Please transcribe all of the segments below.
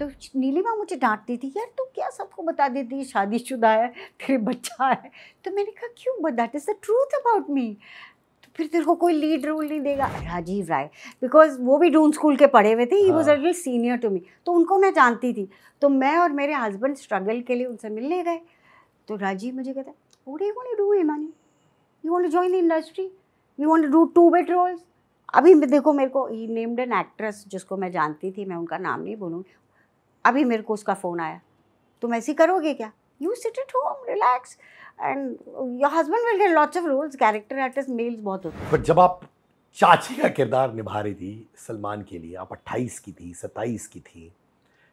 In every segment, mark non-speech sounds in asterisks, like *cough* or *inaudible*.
तो नीलिमा मुझे डांटती थी यार तू क्या सबको बता देती है शादीशुदा है तेरे बच्चा है तो मैंने कहा क्यों that is the truth about me तो फिर तेरे को कोई लीड रोल नहीं देगा राजीव राय बिकॉज वो भी डून स्कूल के पढ़े हुए थे he was utterly senior to me तो उनको मैं जानती थी तो मैं और मेरे हस्बैंड स्ट्रगल के लिए उनसे मिलने गए तो राजीव मुझे कहता है you want do Himani you want join the industry you want do to bit roles अभी देखो मेरे को ही नेम्ड एन एक्ट्रेस जिसको मैं जानती थी मैं उनका नाम नहीं बोलूँगी अभी मेरे को उसका फ़ोन आया तुम ऐसी करोगे क्या you sit it home relax and your husband will get lots of roles character artist males बहुत होते हैं बट जब आप चाची का किरदार निभा रही थी सलमान के लिए आप 28 की थी 27 की थी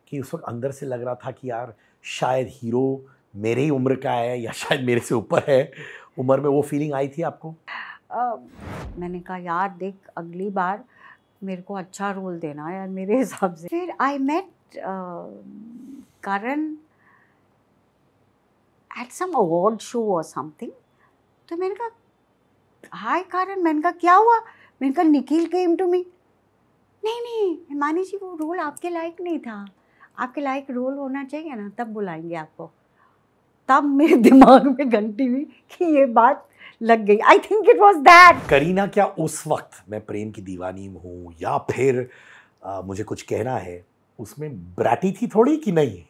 कि उस वक्त अंदर से लग रहा था कि यार शायद हीरो मेरे ही उम्र का है या शायद मेरे से ऊपर है उम्र में वो फीलिंग आई थी आपको uh, मैंने कहा यार देख अगली बार मेरे को अच्छा रोल देना यार मेरे हिसाब से फिर I met Karan at some award show और समथिंग तो मैंने कहा हाय करण मैंने कहा क्या हुआ मैंने कहा निखिल केम टू मी नहीं नहीं हिमानी जी वो रोल आपके लायक नहीं था आपके लायक रोल होना चाहिए ना तब बुलाएंगे आपको तब मेरे दिमाग में घंटी हुई कि ये बात लग गई I think it was that Kareena क्या उस वक्त मैं प्रेम की दीवानी हूँ या फिर आ, मुझे कुछ कहना है उसमें ब्राटी थी थोड़ी कि नहीं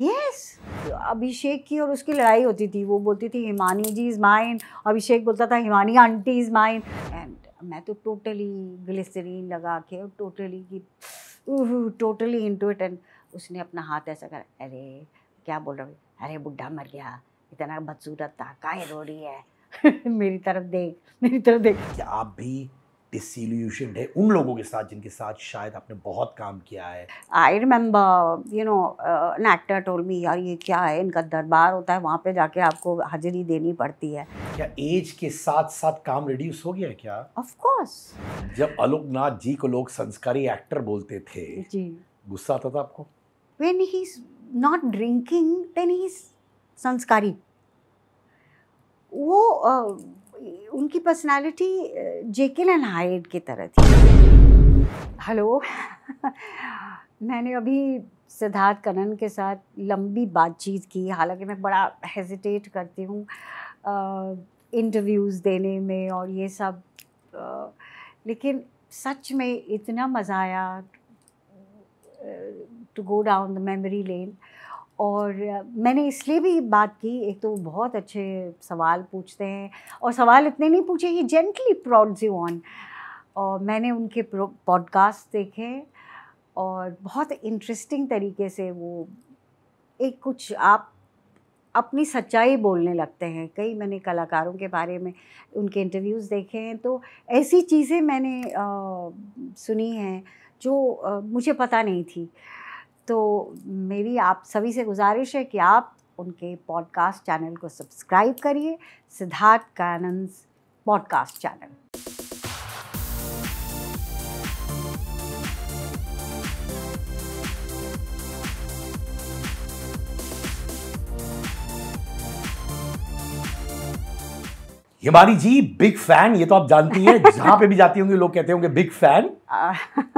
यस yes. अभिषेक की और उसकी लड़ाई होती थी वो बोलती थी हिमानी जी इज़ माइन अभिषेक बोलता था Himani aunty is mine and मैं तो टोटली ग्लिसरीन लगा के और टोटली की टोटली इनटू इट एंड उसने अपना हाथ ऐसा कर अरे क्या बोल रहा हूँ अरे बुढ़ा मर गया इतना बदसूरत था काहे रो रही है *laughs* मेरी तरफ देख मेरी तरफ देख आप भी disillusioned है उन लोगों के साथ जिनके साथ शायद आपने बहुत काम किया है I remember you know an actor told me यार ये क्या है इनका दरबार होता है वहाँ पे जाके आपको हाजिरी देनी पड़ती है क्या एज के साथ साथ काम रिड्यूस हो गया क्या ऑफ कोर्स जब अलोकनाथ जी को लोग संस्कारी एक्टर बोलते थे जी गुस्सा आता था आपको when he is not drinking then he संस्कारी वो uh, उनकी पर्सनालिटी जेकिल एंड हाइड की तरह थी हेलो *laughs* मैंने अभी सिद्धार्थ कनन के साथ लंबी बातचीत की हालांकि मैं बड़ा हेजिटेट करती हूँ इंटरव्यूज़ देने में और ये सब आ, लेकिन सच में इतना मज़ा आया to go down the memory lane और मैंने इसलिए भी बात की एक तो बहुत अच्छे सवाल पूछते हैं और सवाल इतने नहीं पूछे he gently prods you on और मैंने उनके पॉडकास्ट देखे और बहुत इंटरेस्टिंग तरीके से वो एक कुछ आप अपनी सच्चाई बोलने लगते हैं कई मैंने कलाकारों के बारे में उनके इंटरव्यूज़ देखे हैं तो ऐसी चीज़ें मैंने आ, सुनी हैं जो आ, मुझे पता नहीं थी तो मेरी आप सभी से गुजारिश है कि आप उनके पॉडकास्ट चैनल को सब्सक्राइब करिए Siddharth Kannan podcast channel Himani ji big fan ये तो आप जानती हैं *laughs* जहां पे भी जाती होंगी लोग कहते होंगे बिग फैन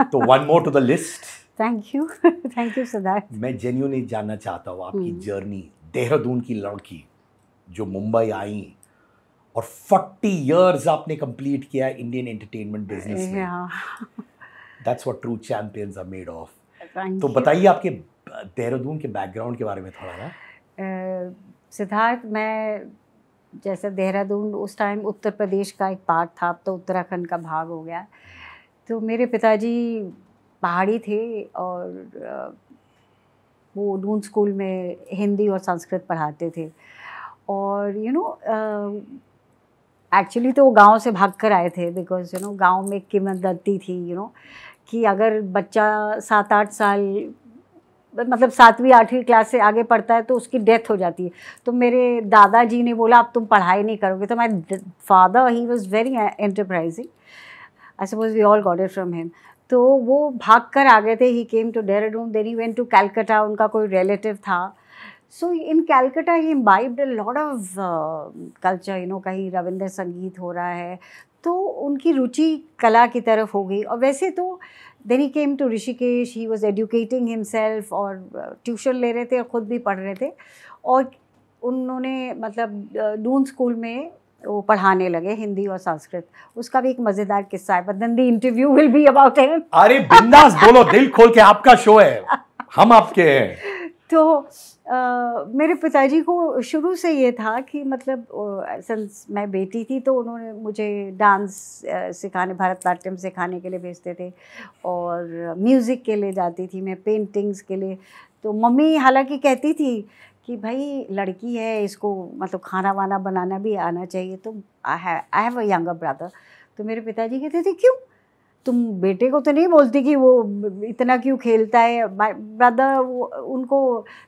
*laughs* तो one more to the list thank you thank you Siddharth मैं जेन्यूनली जानना चाहता हूँ आपकी जर्नी हम्म। देहरादून की लड़की जो मुंबई आई और 40 इयर्स आपने कंप्लीट किया इंडियन एंटरटेनमेंट बिजनेस में that's what true champions are made of तो बताइए आपके देहरादून के बैकग्राउंड के बारे में थोड़ा सा सिद्धार्थ मैं जैसे देहरादून उस टाइम उत्तर प्रदेश का एक पार्ट था अब तो उत्तराखंड का भाग हो गया तो मेरे पिताजी पहाड़ी थे और वो नून स्कूल में हिंदी और संस्कृत पढ़ाते थे और यू नो एक्चुअली तो वो गाँव से भाग कर आए थे बिकॉज यू नो गाँव में कीमत दर्दी थी यू you नो know, कि अगर बच्चा सात आठ साल मतलब सातवीं आठवीं क्लास से आगे पढ़ता है तो उसकी डेथ हो जाती है तो मेरे दादाजी ने बोला अब तुम पढ़ाई नहीं करोगे तो my father he was very enterprising I suppose we all got it from him तो वो भाग कर आ गए थे he came to Dehradun then he went to Calcutta उनका कोई रिलेटिव था so in Calcutta he imbibed lot of culture you know कहीं रविंद्र संगीत हो रहा है तो उनकी रुचि कला की तरफ हो गई और वैसे तो then he came to Rishikesh he was educating himself और ट्यूशन uh, ले रहे थे और ख़ुद भी पढ़ रहे थे और उन्होंने मतलब डून uh, स्कूल में वो पढ़ाने लगे हिंदी और संस्कृत उसका भी एक मजेदार किस्सा है but then the interview will be about him अरे बिंदास बोलो दिल खोल के आपका शो है हम आपके हैं तो आ, मेरे पिताजी को शुरू से ये था कि मतलब मैं बेटी थी तो उन्होंने मुझे डांस सिखाने भरतनाट्यम सिखाने के लिए भेजते थे और म्यूज़िक के लिए जाती थी मैं पेंटिंग्स के लिए तो मम्मी हालांकि कहती थी कि भाई लड़की है इसको मतलब खाना वाना बनाना भी आना चाहिए तो I have a younger brother तो मेरे पिताजी कहते थे क्यों तुम बेटे को तो नहीं बोलती कि वो इतना क्यों खेलता है ब्रदर उनको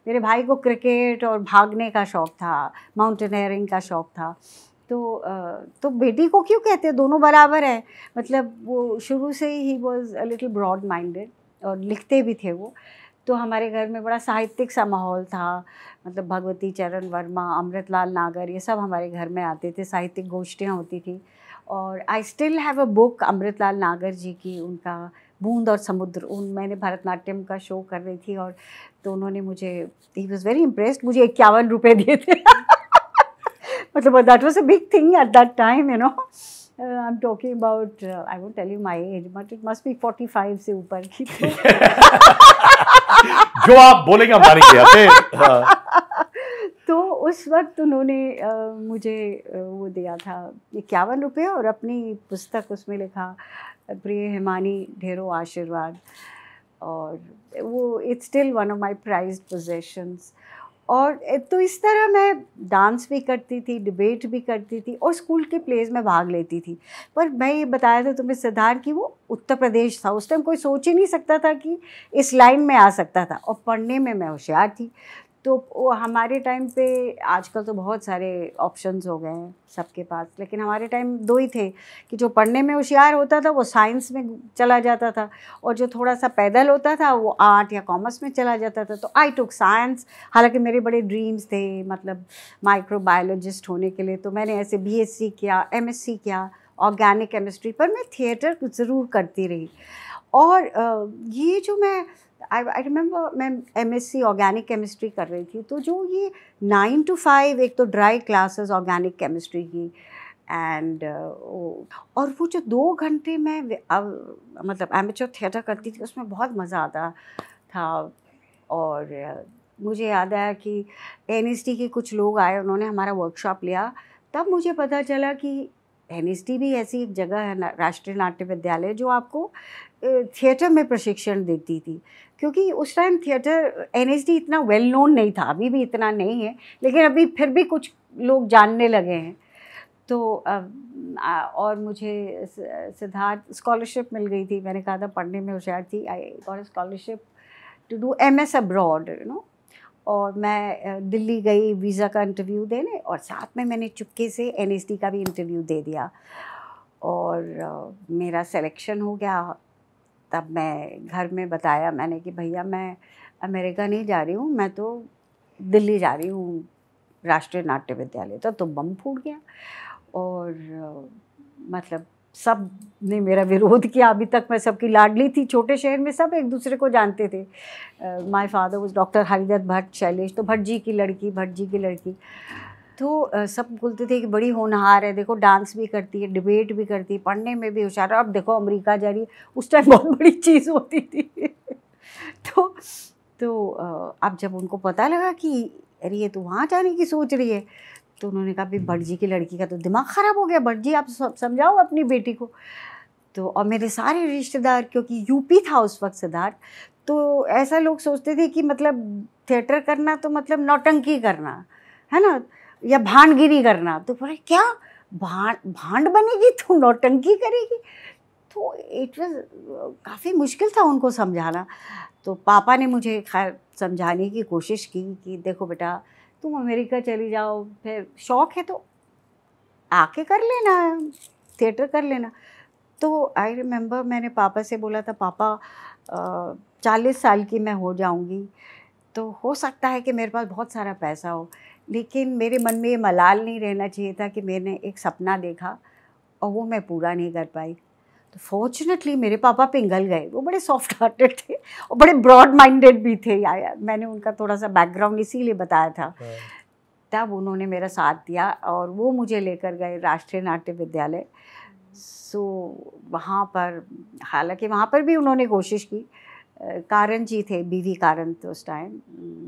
मेरे भाई को क्रिकेट और भागने का शौक़ था माउंटेनियरिंग का शौक़ था तो तो बेटी को क्यों कहते हैं दोनों बराबर है मतलब वो शुरू से ही was a little broad minded और लिखते भी थे वो तो हमारे घर में बड़ा साहित्यिक सा माहौल था मतलब भगवती चरण वर्मा अमृतलाल नागर ये सब हमारे घर में आते थे साहित्यिक गोष्ठियाँ होती थी और I still have a book Amritlal Nagar ji की उनका बूंद और समुद्र उन मैंने भरतनाट्यम का शो कर रही थी और तो उन्होंने मुझे ही वॉज़ वेरी इम्प्रेस्ड मुझे इक्यावन रुपये दिए थे *laughs* मतलब that was a big thing at that time you know I am talking about I won't tell you my age but it must be forty five से ऊपर की तो। *laughs* *laughs* जो आप बोलेंगे हम मारेंगे हाँ। तो उस वक्त उन्होंने आ, मुझे वो दिया था इक्यावन रुपये और अपनी पुस्तक उसमें लिखा प्रिय हिमानी ढेरों आशीर्वाद और वो it's still one of my prize possessions और तो इस तरह मैं डांस भी करती थी डिबेट भी करती थी और स्कूल के प्लेज में भाग लेती थी पर मैं ये बताया था तुम्हें सिद्धार्थ कि वो उत्तर प्रदेश था उस टाइम कोई सोच ही नहीं सकता था कि इस लाइन में आ सकता था और पढ़ने में मैं होशियार थी तो वो हमारे टाइम पे आजकल तो बहुत सारे ऑप्शंस हो गए हैं सबके पास लेकिन हमारे टाइम दो ही थे कि जो पढ़ने में होशियार होता था वो साइंस में चला जाता था और जो थोड़ा सा पैदल होता था वो आर्ट या कॉमर्स में चला जाता था तो आई टुक साइंस हालांकि मेरे बड़े ड्रीम्स थे मतलब माइक्रोबायोलॉजिस्ट होने के लिए तो मैंने ऐसे बी किया एम किया ऑर्गेनिक केमिस्ट्री पर मैं थिएटर ज़रूर करती रही और ये जो मैं आई आई रिमेंबर मैं M S C organic chemistry कर रही थी तो जो ये नाइन टू फाइव एक तो ड्राई क्लासेस ऑर्गेनिक केमिस्ट्री की एंड और वो जो दो घंटे मैं अब मतलब एमेचर थिएटर करती थी उसमें बहुत मज़ा आता था और मुझे याद आया कि एन एस टी के कुछ लोग आए उन्होंने हमारा वर्कशॉप लिया तब मुझे पता चला कि एन एस टी भी ऐसी एक जगह है राष्ट्रीय नाट्य विद्यालय जो आपको थिएटर में प्रशिक्षण देती थी क्योंकि उस टाइम थिएटर एन इतना वेल नोन नहीं था अभी भी इतना नहीं है लेकिन अभी फिर भी कुछ लोग जानने लगे हैं तो और मुझे सिद्धार्थ स्कॉलरशिप मिल गई थी मैंने कहा था पढ़ने में होशियार थी I got scholarship to do M S abroad you know और मैं दिल्ली गई वीज़ा का इंटरव्यू देने और साथ में मैंने चुपके से एन का भी इंटरव्यू दे दिया और मेरा सिलेक्शन हो गया तब मैं घर में बताया मैंने कि भैया मैं अमेरिका नहीं जा रही हूँ मैं तो दिल्ली जा रही हूँ राष्ट्रीय नाट्य विद्यालय तो तो बम फूट गया और मतलब सब ने मेरा विरोध किया अभी तक मैं सबकी लाडली थी छोटे शहर में सब एक दूसरे को जानते थे my father was doctor Haridatt Bhatt Shailesh तो भट्ट जी की लड़की भट्ट जी की लड़की तो सब बोलते थे कि बड़ी होनहार है देखो डांस भी करती है डिबेट भी करती है पढ़ने में भी होशियार अब देखो अमेरिका जा रही है उस टाइम बहुत *laughs* बड़ी चीज़ होती थी तो तो अब जब उनको पता लगा कि अरे ये तो वहाँ जाने की सोच रही है तो उन्होंने कहा भाई भट की लड़की का तो दिमाग ख़राब हो गया भट आप समझाओ अपनी बेटी को तो और मेरे सारे रिश्तेदार क्योंकि यूपी था उस वक्त सिद्धार्थ तो ऐसा लोग सोचते थे कि मतलब थिएटर करना तो मतलब नौटंकी करना है ना या भांडगिरी करना तो बोले क्या भांड भांड बनेगी तो नौटंकी करेगी तो इट वॉज काफ़ी मुश्किल था उनको समझाना तो पापा ने मुझे खैर समझाने की कोशिश की कि देखो बेटा तुम अमेरिका चली जाओ फिर शौक़ है तो आके कर लेना थिएटर कर लेना तो आई रिमेंबर मैंने पापा से बोला था पापा चालीस साल की मैं हो जाऊंगी तो हो सकता है कि मेरे पास बहुत सारा पैसा हो लेकिन मेरे मन में ये मलाल नहीं रहना चाहिए था कि मैंने एक सपना देखा और वो मैं पूरा नहीं कर पाई तो फॉर्चुनेटली मेरे पापा पिंगल गए वो बड़े सॉफ्ट हार्टेड थे और बड़े ब्रॉड माइंडेड भी थे या मैंने उनका थोड़ा सा बैकग्राउंड इसीलिए बताया था हाँ। तब उन्होंने मेरा साथ दिया और वो मुझे लेकर गए राष्ट्रीय नाट्य विद्यालय सो हम्म। so, वहाँ पर हालांकि वहाँ पर भी उन्होंने कोशिश की कारण जी थे बीवी कारण थे तो उस टाइम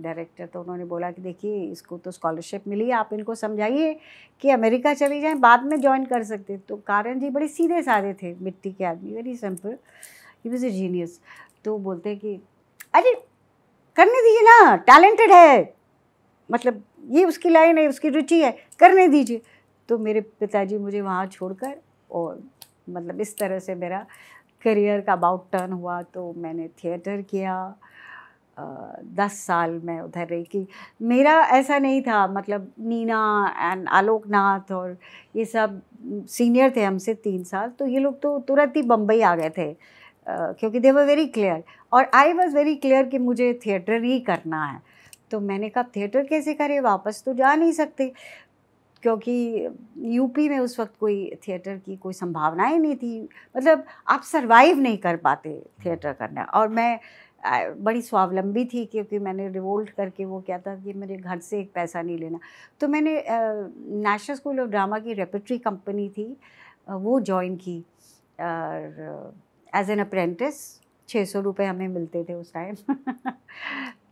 डायरेक्टर तो उन्होंने बोला कि देखिए इसको तो स्कॉलरशिप मिली है आप इनको समझाइए कि अमेरिका चले जाएं बाद में ज्वाइन कर सकते तो कारण जी बड़े सीधे साधे थे मिट्टी के आदमी very simple he was a genius तो बोलते हैं कि अरे करने दीजिए ना टैलेंटेड है मतलब ये उसकी लाइन है उसकी रुचि है करने दीजिए तो मेरे पिताजी मुझे वहाँ छोड़कर और मतलब इस तरह से मेरा करियर का अबाउट टर्न हुआ तो मैंने थिएटर किया दस साल मैं उधर रही कि मेरा ऐसा नहीं था मतलब नीना एंड आलोकनाथ और ये सब सीनियर थे हमसे तीन साल तो ये लोग तो तुरंत ही बम्बई आ गए थे क्योंकि दे वर वेरी क्लियर और आई वॉज़ वेरी क्लियर कि मुझे थिएटर ही करना है तो मैंने कहा थिएटर कैसे करे वापस तो जा नहीं सकते क्योंकि यूपी में उस वक्त कोई थिएटर की कोई संभावनाएं नहीं थी मतलब आप सरवाइव नहीं कर पाते थिएटर करना और मैं बड़ी स्वावलंबी थी क्योंकि मैंने रिवोल्ट करके वो क्या था कि मेरे घर से एक पैसा नहीं लेना तो मैंने नेशनल स्कूल ऑफ ड्रामा की रेपट्री कंपनी थी वो ज्वाइन की और एज एन अप्रेंटिस छः सौ रुपये हमें मिलते थे उस टाइम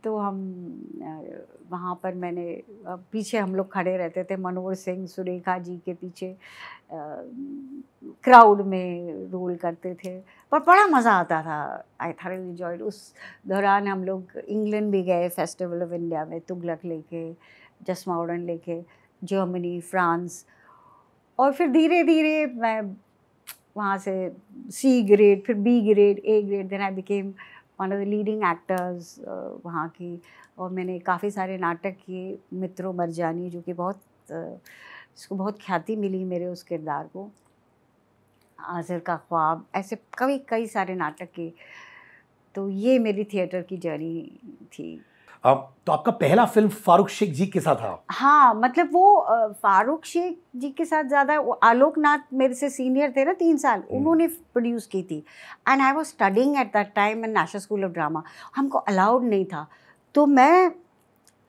तो हम वहाँ पर मैंने पीछे हम लोग खड़े रहते थे मनोहर सिंह सुरेखा जी के पीछे क्राउड में रोल करते थे पर बड़ा मज़ा आता था आई थर इन्जॉयड उस दौरान हम लोग इंग्लैंड भी गए फेस्टिवल ऑफ इंडिया में तुगलक लेके जसमा उड़न लेके जर्मनी फ्रांस और फिर धीरे धीरे मैं वहाँ से सी ग्रेड फिर B grade A grade then I became one of the leading actors वहाँ की और मैंने काफ़ी सारे नाटक किए मित्रों मरजानी जो कि बहुत uh, इसको बहुत ख्याति मिली मेरे उस किरदार को आजर का ख्वाब ऐसे कई कई सारे नाटक किए तो ये मेरी थिएटर की जर्नी थी तो आपका पहला फिल्म फारूक शेख जी के साथ था हाँ मतलब वो फारूक शेख जी के साथ ज़्यादा आलोक नाथ मेरे से सीनियर थे ना तीन साल हम्म। उन्होंने प्रोड्यूस की थी and I was studying at that time and national school of drama हमको अलाउड नहीं था तो मैं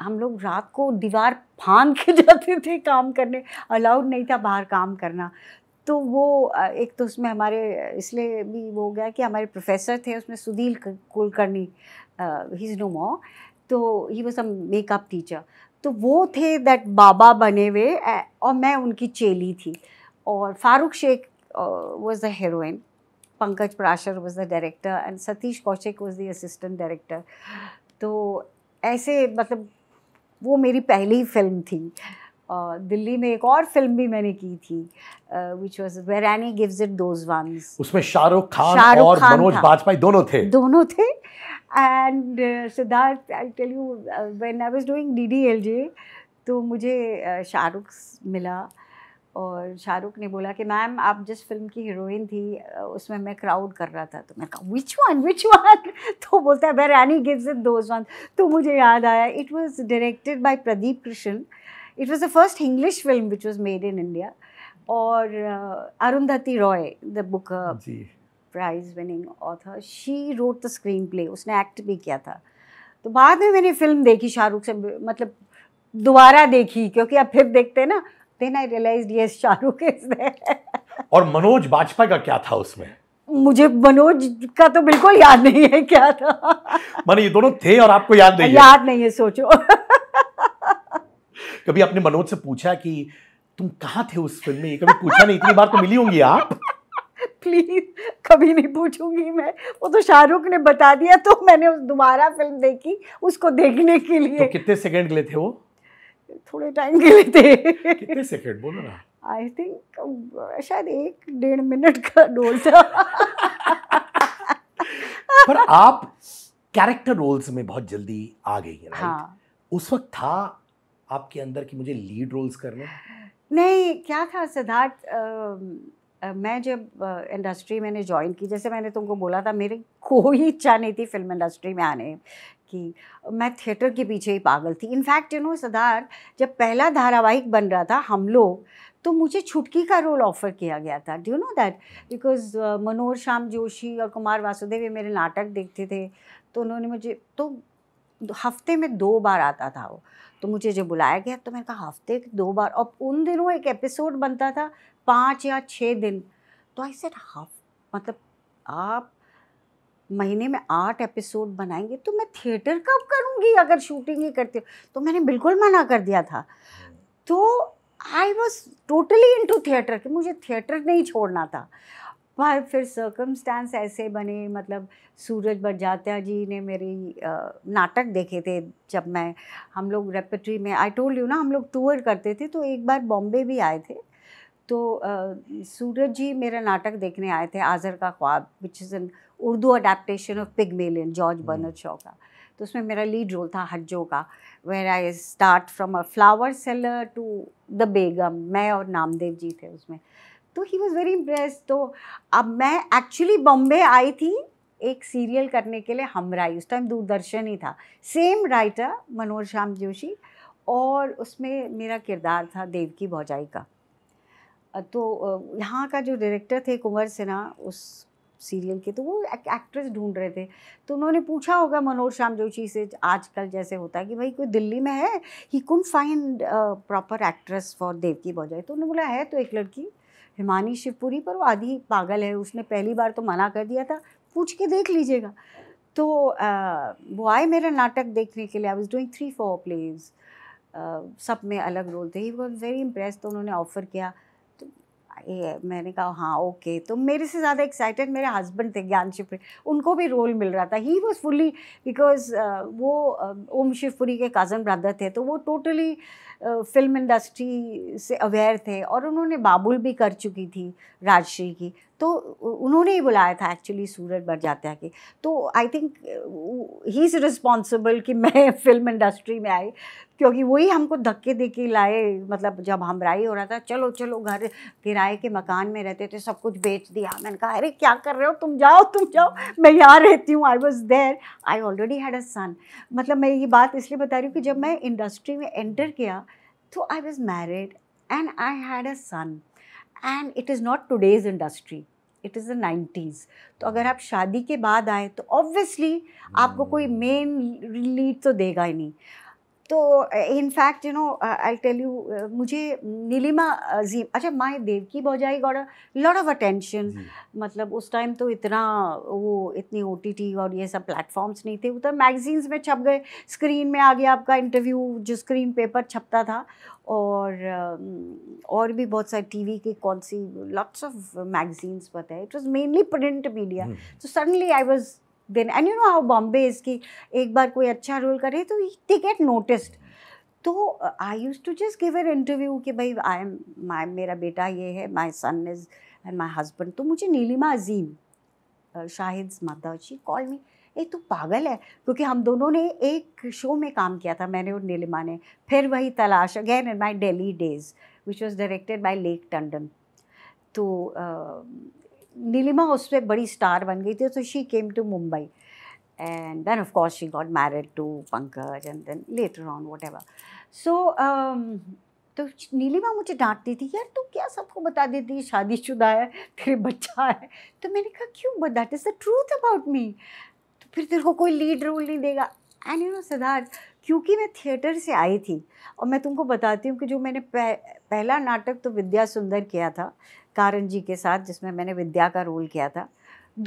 हम लोग रात को दीवार फान के *laughs* जाते थे काम करने अलाउड नहीं था बाहर काम करना तो वो एक तो उसमें हमारे इसलिए भी वो हो गया कि हमारे प्रोफेसर थे उसमें Sudhil Kulkarni he is no more तो he was a makeup teacher तो वो थे दैट बाबा बने हुए और मैं उनकी चेली थी और Farooq Sheikh was the heroine Pankaj Parashar was the director and Satish Kaushik was the assistant director तो ऐसे मतलब वो मेरी पहली फिल्म थी दिल्ली में एक और फिल्म भी मैंने की थी which was where Annie gives it those ones उसमें शाहरुख खान शाहरुख और मनोज बाजपेयी दोनों थे दोनों थे Siddharth I tell you when I uh, doing D D L DDLJ, तो मुझे uh, शाहरुख मिला और शाहरुख ने बोला कि मैम आप जिस फिल्म की हीरोइन थी uh, उसमें मैं क्राउड कर रहा था तो मैं कहा विच वन विच वन तो बोलता है Annie gives it those one तो मुझे याद आया it was directed by Pradeep Krishen it was the first English film which was made in India और Arundhati Roy the book prize winning author she wrote the screen play उसने act भी किया था तो बाद में मैंने फिल्म देखी शाहरुख से मतलब दोबारा देखी क्योंकि अब फिर देखते ना then I realise yes Shahrukh is और मनोज बाजपा का क्या था उसमें मुझे मनोज का तो बिल्कुल याद नहीं है क्या था माने ये दोनों थे और आपको याद नहीं याद है। नहीं है सोचो कभी आपने मनोज से पूछा कि तुम कहाँ थे उस फिल्म में कभी पूछा नहीं इतनी बार तो मिली होंगी आप प्लीज कभी नहीं पूछूंगी मैं वो तो शाहरुख ने बता दिया तो मैंने उस दोबारा फिल्म देखी उसको देखने के लिए तो कितने सेकंड के लिए थे वो थोड़े टाइम के लिए थे कितने सेकंड बोलो ना आई थिंक शायद एक डेढ़ मिनट का रोल था पर आप कैरेक्टर रोल्स में बहुत जल्दी आ गई है हाँ. उस वक्त था आपके अंदर कि मुझे लीड रोल्स करने नहीं क्या था सिद्धार्थ मैं जब इंडस्ट्री मैंने ज्वाइन की जैसे मैंने तुमको बोला था मेरी कोई इच्छा नहीं थी फिल्म इंडस्ट्री में आने की मैं थिएटर के पीछे ही पागल थी इनफैक्ट यू नो सदार जब पहला धारावाहिक बन रहा था हम लोग तो मुझे छुटकी का रोल ऑफर किया गया था do know that because Manohar Shyam Joshi और कुमार वासुदेव ये मेरे नाटक देखते थे तो उन्होंने मुझे तो हफ्ते में दो बार आता था वो तो मुझे जब बुलाया गया तो मैंने कहा हफ्ते दो बार और उन दिनों एक एपिसोड बनता था पाँच या छः दिन तो आई सेट हाफ मतलब आप महीने में आठ एपिसोड बनाएंगे तो मैं थिएटर कब करूँगी अगर शूटिंग ही करती हूँ तो मैंने बिल्कुल मना कर दिया था हम्म। तो I was totally into theatre कि मुझे थिएटर नहीं छोड़ना था पर फिर सर्कमस्टांस ऐसे बने मतलब सूरज बरजात्या जी ने मेरी नाटक देखे थे जब मैं हम लोग रेपटरी में आई टोल्ड यू ना हम लोग टूर करते थे तो एक बार बॉम्बे भी आए थे तो सूरज जी मेरा नाटक देखने आए थे आज़र का ख्वाब which is an Urdu adaptation of Pygmalion George Bernard Shaw का तो उसमें मेरा लीड रोल था हज्जो का where I start from a flower seller to the begum मैं और नामदेव जी थे उसमें तो ही वॉज़ वेरी इम्प्रेस तो अब मैं एक्चुअली बॉम्बे आई थी एक सीरियल करने के लिए हमराई उस टाइम दूरदर्शन ही था सेम राइटर मनोज श्याम जोशी और उसमें मेरा किरदार था देवकी भौजाई का तो यहाँ का जो डायरेक्टर थे कुंवर सिन्हा उस सीरियल के तो वो एक, एक्ट्रेस ढूंढ रहे थे तो उन्होंने पूछा होगा मनोज श्याम जोशी से आजकल जैसे होता है कि भाई कोई दिल्ली में है he couldn't find proper actress for Devki बजाय तो उन्होंने बोला है तो एक लड़की हिमानी शिवपुरी पर वो आधी पागल है उसने पहली बार तो मना कर दिया था पूछ के देख लीजिएगा तो आ, वो आए मेरा नाटक देखने के लिए I was doing three four plays सब में अलग रोल थे ही वॉज वेरी इम्प्रेस तो उन्होंने ऑफ़र किया ये मैंने कहा हाँ ओके तो मेरे से ज़्यादा एक्साइटेड मेरे हस्बैंड थे ज्ञान शिवपुरी उनको भी रोल मिल रहा था ही वॉज फुल्ली बिकॉज वो ओम शिवपुरी के कज़न ब्रदर थे तो वो टोटली फिल्म इंडस्ट्री से अवेयर थे और उन्होंने बाबुल भी कर चुकी थी राजश्री की तो उन्होंने ही बुलाया था एक्चुअली सूरज बढ़ जाते हैं कि तो I think he is responsible कि मैं फिल्म *laughs* इंडस्ट्री में आई क्योंकि वही हमको धक्के दे के लाए मतलब जब हमराई हो रहा था चलो चलो घर किराए के मकान में रहते थे सब कुछ बेच दिया मैंने कहा अरे क्या कर रहे हो तुम जाओ तुम जाओ मैं यहाँ रहती हूँ I was there I already had a son मतलब मैं ये बात इसलिए बता रही हूँ कि जब मैं इंडस्ट्री में एंटर किया तो I was married and I had a son and it is not today's industry it is the nineties तो अगर आप शादी के बाद आए तो ऑब्वियसली आपको कोई मेन लीड तो देगा ही नहीं तो in fact you know I tell you मुझे नीलिमा अजीम अच्छा माए की बौजाई गॉड लॉट ऑफ अटेंशन मतलब उस टाइम तो इतना वो इतनी ओ और ये सब प्लेटफॉर्म्स नहीं थे वो तो मैगजीन्स में छप गए स्क्रीन में आ गया आपका इंटरव्यू जो स्क्रीन पेपर छपता था और और भी बहुत टी टीवी की कौन सी लॉट्स ऑफ मैगजीन्स पता है it was mainly print media तो suddenly I was then and you know how Bombay is की एक बार कोई अच्छा रोल करे तो दे गेट नोटिस्ड तो I use to just give an interview कि भाई आई एम माई मेरा बेटा ये है my son is and my husband तो मुझे नीलिमा अजीम uh, शाहिद माता जी कॉल मी ए तू पागल है क्योंकि हम दोनों ने एक शो में काम किया था मैंने और नीलिमा ने Phir Wahi Talaash again in my Delhi days which was directed by Lekh Tandon तो uh, नीलिमा उस पर बड़ी स्टार बन गई थी तो she came to Mumbai and then of course she got married to Pankaj and then later on whatever so तो नीलिमा मुझे डांटती थी यार तू तो क्या सबको बता देती है शादीशुदा है तेरे बच्चा है तो मैंने कहा क्यों but that is the truth about me तो फिर तेरे को कोई लीड रोल नहीं देगा एंड यू नो सिद्धार्थ क्योंकि मैं थिएटर से आई थी और मैं तुमको बताती हूँ कि जो मैंने पह, पहला नाटक तो विद्या सुंदर किया था कारण जी के साथ जिसमें मैंने विद्या का रोल किया था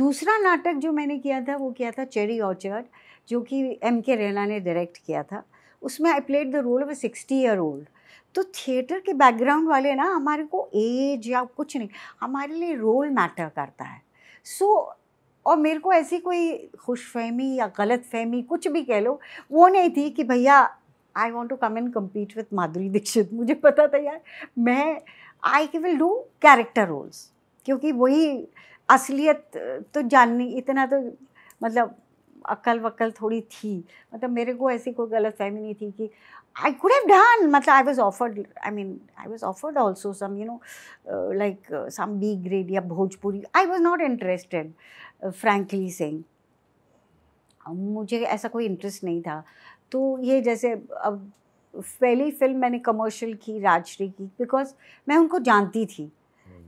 दूसरा नाटक जो मैंने किया था वो किया था चेरी ऑर्चर्ड जो कि एम के रैना ने डायरेक्ट किया था उसमें I played the role of a sixty year old तो थिएटर के बैकग्राउंड वाले ना हमारे को एज या कुछ नहीं हमारे लिए रोल मैटर करता है सो so, और मेरे को ऐसी कोई खुश फहमी या गलत फहमी कुछ भी कह लो वो नहीं थी कि भैया I want to come and compete with Madhuri Dixit मुझे पता था यार मैं आई के विल डू कैरेक्टर रोल्स क्योंकि वही असलियत तो जाननी इतना तो मतलब अकल वक्ल थोड़ी थी मतलब मेरे को ऐसी कोई गलत फहमी नहीं थी कि आई कुड हैव डन मतलब I was offered I mean I was offered also some you know like some B grade या Bhojpuri I was not interested frankly Singh मुझे ऐसा कोई इंटरेस्ट नहीं था तो ये जैसे अब पहली फिल्म मैंने कमर्शियल की राजश्री की बिकॉज मैं उनको जानती थी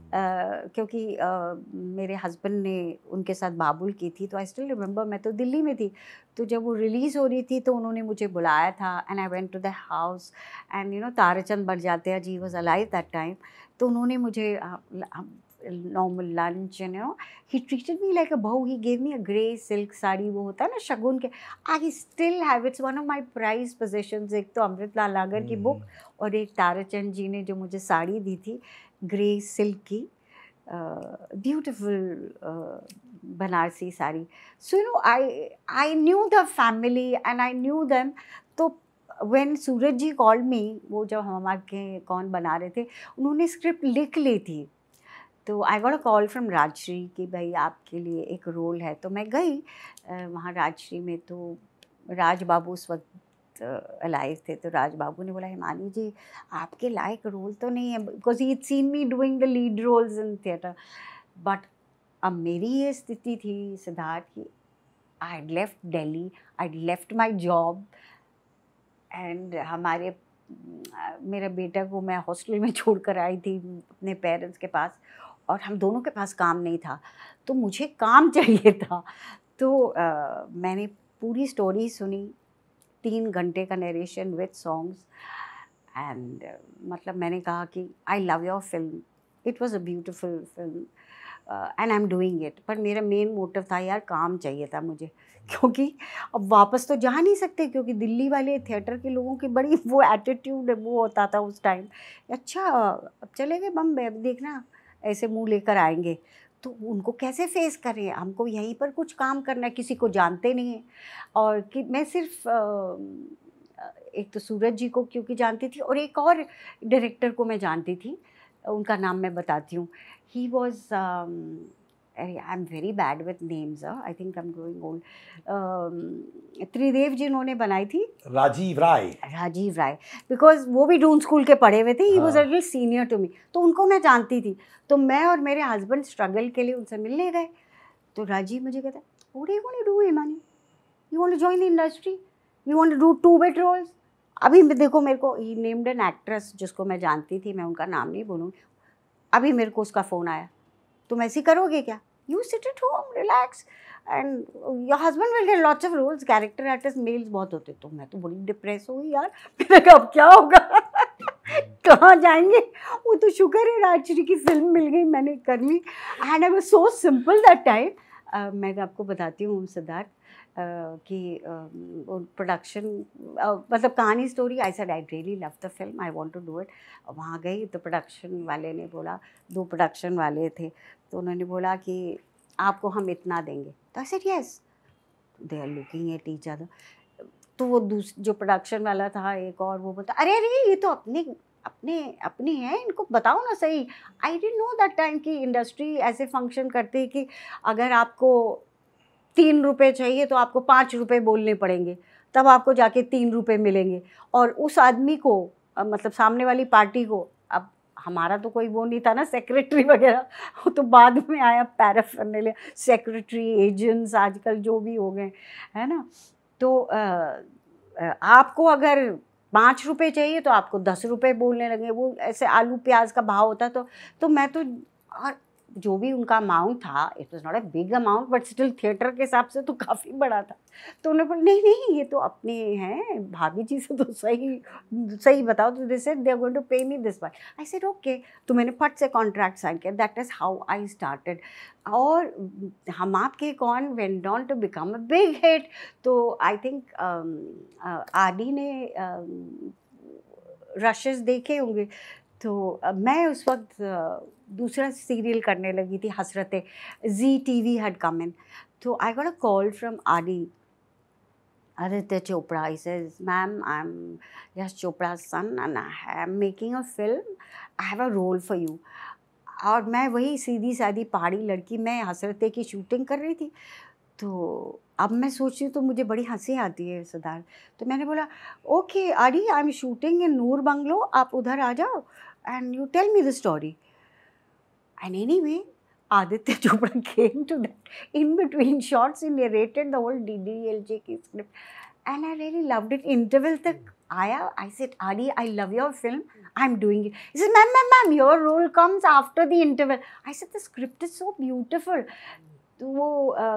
Uh, क्योंकि uh, मेरे हस्बैंड ने उनके साथ बाबुल की थी तो आई स्टिल रिमेंबर मैं तो दिल्ली में थी तो जब वो रिलीज़ हो रही थी तो उन्होंने मुझे बुलाया था and I went to the house and you know चंद बन जाते हैं जी वॉज अलाइव दैट टाइम तो उन्होंने मुझे normal lunch you know he treated me like a bahu he gave me a grey silk sari वो होता है ना शगुन के I still have its one of my prize possession एक तो अमृत लाल लागर की बुक hmm. और एक ताराचंद जी ने जो मुझे साड़ी दी थी ग्रे सिल्क की beautiful Banarasi sari so you know I I knew the family and I knew them तो when Sooraj ji call me वो जब हम आगे कौन बना रहे थे उन्होंने स्क्रिप्ट लिख ली थी तो I got a call from Rajshri कि भाई आपके लिए एक रोल है तो मैं गई वहाँ राजश्री में तो राज बाबू उस वक्त अलाइव थे तो राज बाबू ने बोला हिमानी जी आपके लायक रोल तो नहीं है because he seen me doing the lead roles in theatre but अब मेरी ये स्थिति थी सिद्धार्थ की I left Delhi I left my job and हमारे मेरा बेटा को मैं हॉस्टल में *laughs* छोड़ कर आई थी अपने पेरेंट्स के पास और हम दोनों के पास काम नहीं था तो मुझे काम *laughs* चाहिए था तो आ, मैंने पूरी स्टोरी सुनी तीन घंटे का नरेशन विथ सॉन्ग्स एंड मतलब मैंने कहा कि I love your film it was a beautiful film and I am doing it पर मेरा मेन मोटिव था यार काम चाहिए था मुझे *laughs* क्योंकि अब वापस तो जा नहीं सकते क्योंकि दिल्ली वाले थिएटर के लोगों की बड़ी *laughs* वो एटीट्यूड वो होता था उस टाइम अच्छा अब चले गए बम्बे अब देखना ऐसे मुंह लेकर आएंगे तो उनको कैसे फेस करें हमको यहीं पर कुछ काम करना है किसी को जानते नहीं है और कि मैं सिर्फ एक तो सूरज जी को क्योंकि जानती थी और एक और डायरेक्टर को मैं जानती थी उनका नाम मैं बताती हूँ he was I am very bad with names I think I am growing old Tridev ji उन्होंने बनाई थी राजीव राय राजीव राय बिकॉज वो भी डून स्कूल के पढ़े हुए थे he was a little senior to me तो उनको मैं जानती थी तो मैं और मेरे हस्बैंड स्ट्रगल के लिए उनसे मिलने गए तो राजीव मुझे कहता है you want do Himani you want to join the industry you want to do to bit roles अभी देखो मेरे को ही नेम्ड एन एक्ट्रेस जिसको मैं जानती थी मैं उनका नाम नहीं बोलूँगी अभी मेरे को उसका फ़ोन आया तुम ऐसी करोगे क्या you sit it home relax and your husband will get lots of roles character artist males बहुत होते तो मैं तो बड़ी डिप्रेस हो गई यार *laughs* मैंने कहा अब क्या होगा *laughs* कहाँ जाएंगे वो तो शुक्र है राजश्री की फिल्म मिल गई मैंने कर ली एंड आई वो सो सिंपल दैट टाइम मैं आपको बताती हूँ सिद्धार्थ कि प्रोडक्शन मतलब कहानी story I said I really love the film I want to do it वहाँ गई तो प्रोडक्शन वाले ने बोला दो प्रोडक्शन वाले थे तो उन्होंने बोला कि आपको हम इतना देंगे तो I said yes they are looking at teacher other तो वो दूस जो प्रोडक्शन वाला था एक और वो बोलता अरे अरे ये तो अपने अपने अपने हैं इनको बताओ ना सही I dent know that time कि इंडस्ट्री ऐसे फंक्शन करती है कि अगर आपको तीन रुपये चाहिए तो आपको पाँच रुपये बोलने पड़ेंगे तब आपको जाके तीन रुपये मिलेंगे और उस आदमी को मतलब सामने वाली पार्टी को अब हमारा तो कोई वो नहीं था ना सेक्रेटरी वगैरह वो तो बाद में आया पैरफ करने लिया सेक्रेटरी एजेंट्स आजकल जो भी हो गए है ना तो आ, आपको अगर पाँच रुपये चाहिए तो आपको दस रुपये बोलने लगे वो ऐसे आलू प्याज का भाव होता तो तो मैं तो और जो भी उनका अमाउंट था it was not a big amount but still theatre के हिसाब से तो काफ़ी बड़ा था तो उन्होंने बोला नहीं नहीं ये तो अपने हैं भाभी जी से तो सही सही बताओ तो this is they are going to pay me this बार आई सेड ओके तो मैंने फट से कॉन्ट्रैक्ट साइन किया that is how I started और हम आपके कौन when don't to become a big hit तो आई थिंक um, uh, आदि ने um, रशेस देखे होंगे तो मैं उस वक्त दूसरा सीरियल करने लगी थी हसरतें जी टी वी हड कम इन तो I got a call from Adi Aditya Chopra is ma'am I am Yash Chopra son and I am making a film I have a role for you और मैं वही सीधी सादी पहाड़ी लड़की मैं हसरत की शूटिंग कर रही थी तो अब मैं सोच रही तो मुझे बड़ी हंसी आती है सरदार तो मैंने बोला okay Adi I am shooting in Noor bungalow आप उधर आ जाओ and you tell me the story. And anyway, Aditya Chopra came to that. In between shots, he narrated the whole DDLJ की script. And I really loved it. Interval तक आया. I said, Adi, I love your film. I'm doing it. He said, ma'am, ma'am, ma'am, your role comes after the interval. I said, the script is so beautiful. तो वो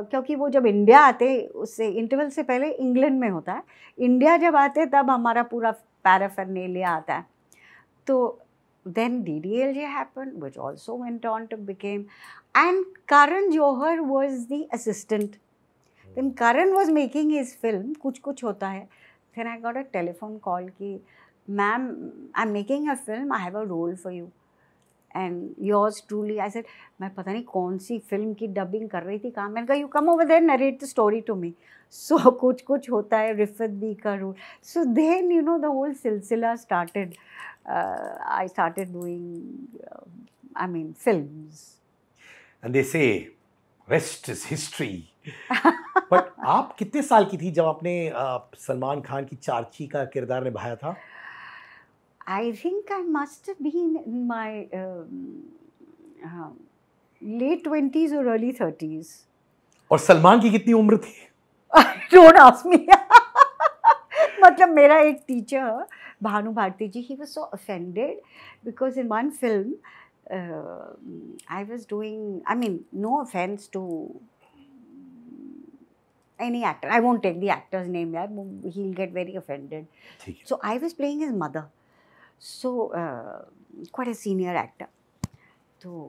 क्योंकि वो जब India आते उससे interval से पहले इंग्लैंड में होता है इंडिया जब आते तब हमारा पूरा पैराफरनेलिया आता है तो Then DDLJ happened, which also went on to became and Karan Johar was the assistant. Then Karan was making his film, Kuch Kuch Hota Hai. Then I got a telephone call ki, ma'am, I'm making a film, I have a role for you. And yours truly I said मैं पता नहीं कौन film film dubbing dubbing कर रही थी कहाँ मैंने कहा you come over there narrate the story to me so कुछ कुछ होता है रिफत भी का role so then you know the whole silsila started uh, I started doing, uh, I mean, films. And they say, rest is history. But आप कितने साल की थी जब आपने सलमान खान की चारची का किरदार निभाया था I I think I must been in my late twenties or early thirties. और सलमान की कितनी उम्र थी Don't ask me. मतलब मेरा एक teacher Bhanu Bharti ji he was so offended because in one film I was doing I mean no offence to any actor. I won't take the actor's name. Yeah, he'll get very offended. So I was playing his mother. So uh, quite a senior actor. So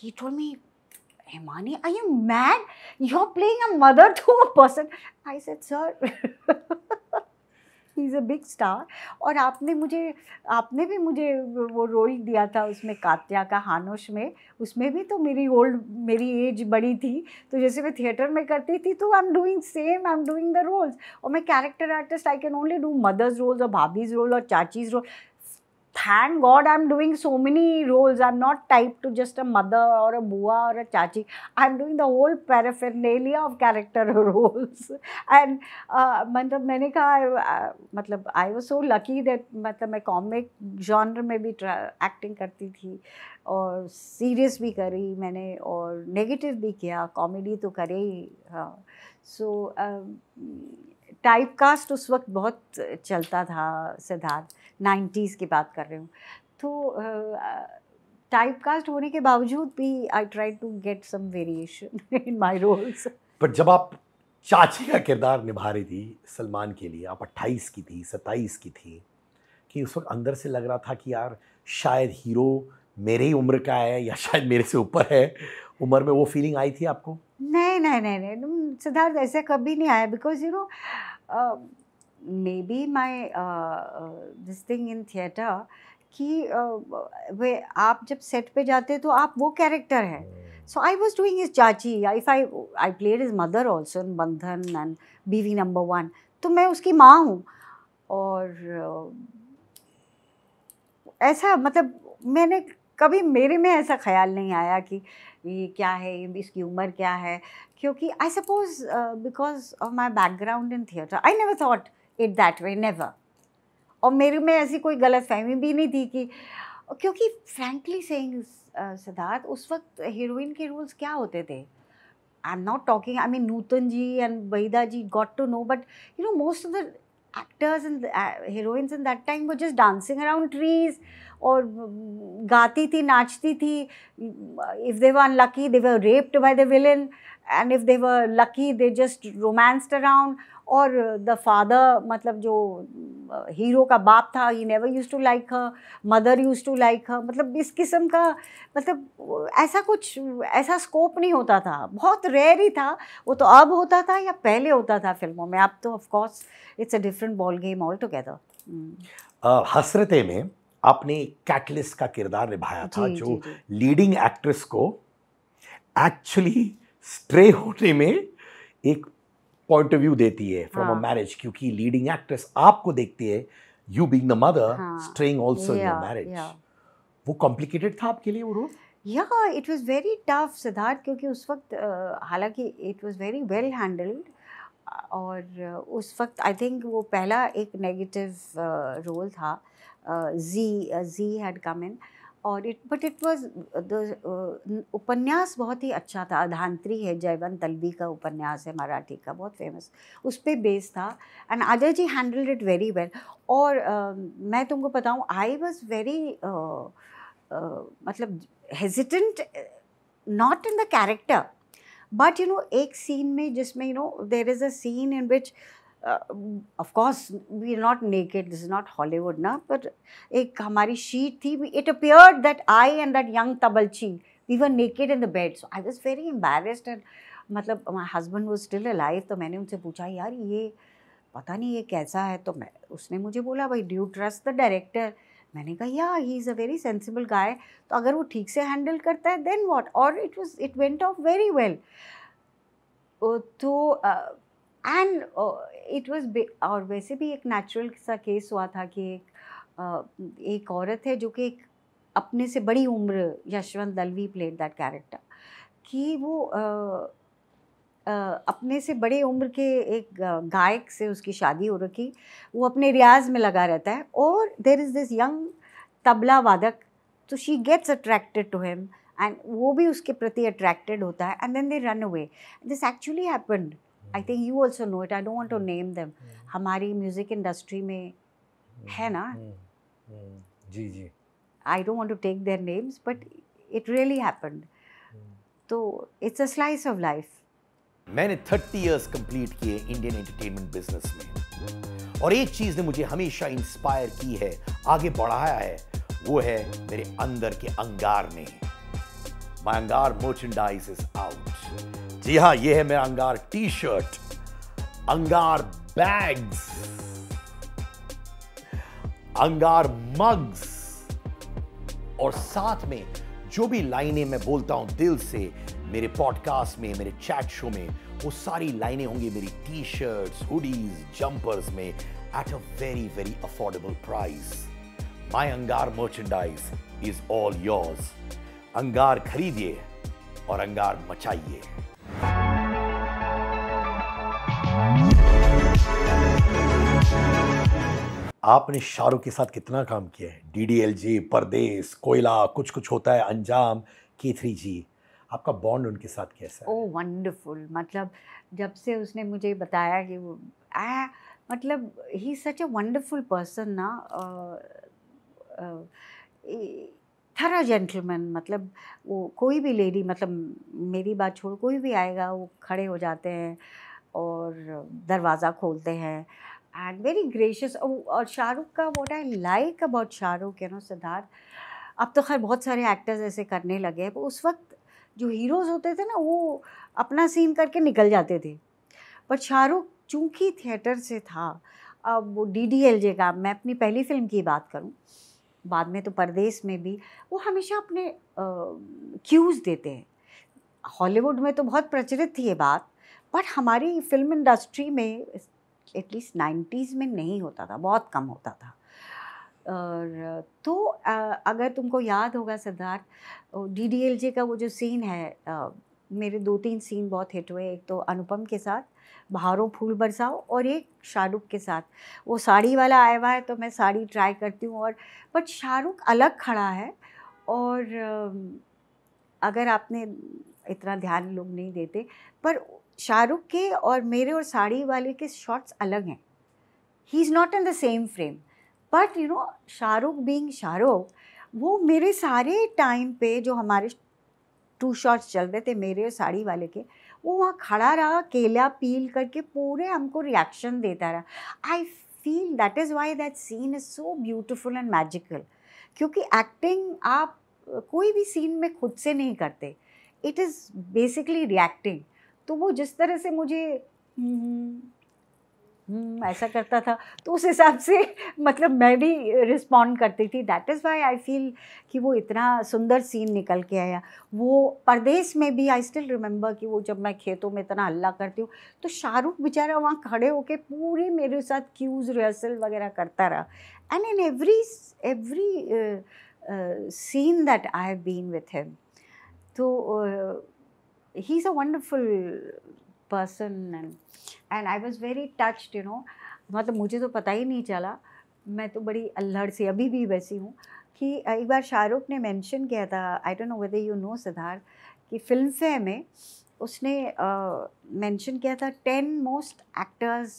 he told me, Himani, are you mad? You're playing a mother to a person. I said, sir. He is a big star और आपने मुझे आपने भी मुझे वो role दिया था उसमें कात्या का हानोश में उसमें भी तो मेरी ओल्ड मेरी एज बड़ी थी तो जैसे मैं थिएटर में करती थी तो I am doing same I am doing the roles और मैं character artist I can only do mothers roles और भाभीज़ रोल और चाचीज़ role thank God I am doing so many roles I am not type to just a mother और a bua और a chachi I am doing the whole paraphernalia of character roles and मतलब मैंने कहा uh, मतलब I was so lucky that मतलब मैं comic genre में भी एक्टिंग करती थी और सीरियस भी करी मैंने और नेगेटिव भी किया कॉमेडी तो करे ही हाँ सो टाइप कास्ट उस वक्त बहुत चलता था सिद्धार्थ नाइन्टीज़ की बात कर रही हूँ तो टाइप कास्ट होने के बावजूद भी I try to get some variation in my roles but जब आप चाची का किरदार निभा रही थी सलमान के लिए आप 28 की थी 27 की थी कि उस वक्त अंदर से लग रहा था कि यार शायद हीरो मेरे ही उम्र का है या शायद मेरे से ऊपर है उम्र में वो फीलिंग आई थी आपको नहीं नहीं नहीं नहीं सिद्धार्थ ऐसा कभी नहीं आया because you know maybe my this thing in theatre कि uh, वे आप जब सेट पे जाते तो आप वो कैरेक्टर हैं so I was doing is chachi if I I played is mother also in Bandhan and बीवी नंबर वन तो मैं उसकी माँ हूँ और uh, ऐसा मतलब मैंने कभी मेरे में ऐसा ख्याल नहीं आया कि ये क्या है इसकी उम्र क्या है क्योंकि I suppose because of my background in theatre I never thought it that way never और मेरे में ऐसी कोई गलत फहमी भी नहीं थी कि क्योंकि फ्रेंकली सेइंग uh, सिद्धार्थ उस वक्त हीरोइन के रोल्स क्या होते थे I am not talking I mean Nutan ji and Waheeda ji got to know but you know most of the actors and heroines in that time वो जस्ट डांसिंग अराउंड ट्रीज और mm, गाती थी नाचती थी if they were unlucky they were raped by the villain and if they were lucky they just romanced around और the father मतलब जो hero का बाप था he never used to like her mother used to like her मतलब इस किस्म का मतलब ऐसा कुछ ऐसा स्कोप नहीं होता था बहुत रेयर ही था वो तो अब होता था या पहले होता था फिल्मों में अब तो of course hmm. It's a different ball game all together Hasratein में आपने कैटलिस्ट का किरदार निभाया था जी, जो लीडिंग एक्ट्रेस को एक्चुअली स्ट्रे होने में एक पॉइंट ऑफ व्यू देती है फ्रॉम अ मैरिज क्योंकि लीडिंग एक्ट्रेस आपको देखती है you being the mother straying also in marriage वो कॉम्प्लिकेटेड था आपके लिए वो रोल या it was very tough Siddharth क्योंकि उस वक्त हालांकि it was very well handled और उस वक्त आई थिंक वो पहला एक नेगेटिव रोल था जी जी हैड कम इन और it but it was the उपन्यास बहुत ही अच्छा था धांत्री है जयवंत तलबी का उपन्यास है मराठी का बहुत फेमस उस पर बेस था and Ajay ji handled it very well और uh, मैं तुमको बताऊँ आई वॉज वेरी मतलब hesitant not in the character but you know एक सीन में जिसमें you know there is a scene in which of course we are not naked this is not Hollywood ना पर एक हमारी शीट थी it appeared that I and that young tabalchi we were naked in the bed so I was very embarrassed and मतलब my husband वो still a life तो मैंने उनसे पूछा यार ये पता नहीं ये कैसा है तो मैं उसने मुझे बोला भाई ड्यू ट्रस्ट द डायरेक्टर मैंने कहा yeah he is a very sensible guy तो अगर वो ठीक से हैंडल करता है देन वॉट और it was it went off very well तो uh, एंड इट वॉज और वैसे भी एक नेचुरल सा केस हुआ था कि एक uh, एक औरत है जो कि एक अपने से बड़ी उम्र Yashwant Dalvi played that character कि वो uh, Uh, अपने से बड़े उम्र के एक गायक से उसकी शादी हो रखी वो अपने रियाज में लगा रहता है और there is this young tabla वादक तो she gets attracted to him and वो भी उसके प्रति अट्रैक्टेड होता है and then they run away this actually happened I think you also know it I don't want to name them हमारी music industry में hmm. है ना hmm. Hmm. जी जी I don't want to take their names but it really happened तो it's a slice of life मैंने 30 years complete किए Indian entertainment business में और एक चीज ने मुझे हमेशा इंस्पायर की है आगे बढ़ाया है वो है मेरे अंदर के अंगार ने माई अंगार मर्चेंडाइज इज आउट जी हाँ ये है मेरा Angaar T shirt Angaar bags Angaar mugs और साथ में जो भी लाइनें मैं बोलता हूं दिल से मेरे पॉडकास्ट में मेरे चैट शो में वो सारी लाइनें होंगी मेरी टी शर्ट्स हुडीज जंपर्स में at a very very affordable price my Angaar merchandise is all yours Angaar खरीदिए और अंगार मचाइए आपने शाहरुख के साथ कितना काम किया है डी डी एल जी परदेश कोयला कुछ कुछ होता है अंजाम के थ्री जी आपका बॉन्ड उनके साथ कैसा ओ oh, वंडरफुल मतलब जब से उसने मुझे बताया कि वो आ, मतलब ही सच अ वंडरफुल पर्सन ना थरा जेंटलमैन मतलब वो कोई भी लेडी मतलब मेरी बात छोड़ कोई भी आएगा वो खड़े हो जाते हैं और दरवाज़ा खोलते हैं एंड वेरी ग्रेशियस और शाहरुख का what I like about Shahrukh you know Siddharth अब तो खैर बहुत सारे एक्टर्स ऐसे करने लगे हैं उस वक्त जो हीरोज़ होते थे ना वो अपना सीन करके निकल जाते थे पर शाहरुख चूँकि थिएटर से था अब वो डी डी एल जे का मैं अपनी पहली फिल्म की बात करूँ बाद में तो परदेश में भी वो हमेशा अपने क्यूज़ देते हैं हॉलीवुड में तो बहुत प्रचलित थी ये बात बट हमारी फिल्म इंडस्ट्री में एटलीस्ट नाइन्टीज़ में नहीं होता था बहुत कम होता था और तो अगर तुमको याद होगा Siddharth D D L J का वो जो सीन है मेरे दो तीन सीन बहुत हिट हुए एक तो अनुपम के साथ बाहरों फूल बरसाओ और एक शाहरुख के साथ वो साड़ी वाला आया हुआ है तो मैं साड़ी ट्राई करती हूँ और बट शाहरुख अलग खड़ा है और अगर आपने इतना ध्यान लोग नहीं देते पर शाहरुख के और मेरे और साड़ी वाले के शॉट्स अलग हैं he is not in the same frame but you know Shahrukh being Shahrukh वो मेरे सारे टाइम पे जो हमारे टू शॉट्स चल रहे थे मेरे और साड़ी वाले के वो वहाँ खड़ा रहा केला पील करके पूरे हमको रिएक्शन देता रहा I feel that is why that scene is so beautiful and magical क्योंकि एक्टिंग आप कोई भी सीन में खुद से नहीं करते इट इज़ बेसिकली रिएक्टिंग तो वो जिस तरह से मुझे हम्म, हम्म, ऐसा करता था तो उस हिसाब से *laughs* मतलब मैं भी रिस्पॉन्ड करती थी that is why I feel कि वो इतना सुंदर सीन निकल के आया वो परदेश में भी आई स्टिल रिमेंबर कि वो जब मैं खेतों में इतना हल्ला करती हूँ तो शाहरुख बेचारा वहाँ खड़े होके पूरी मेरे साथ क्यूज़ रिहर्सल वगैरह करता रहा and in every every scene that I have been with him तो he is a wonderful person and and I was very touched you know मतलब मुझे तो पता ही नहीं चला मैं तो बड़ी अल्हड़ सी अभी भी वैसी हूँ कि एक बार शाहरुख ने मेंशन किया था I don't know whether you know Siddharth कि फिल्म फेयर में उसने मेंशन किया था ten most actors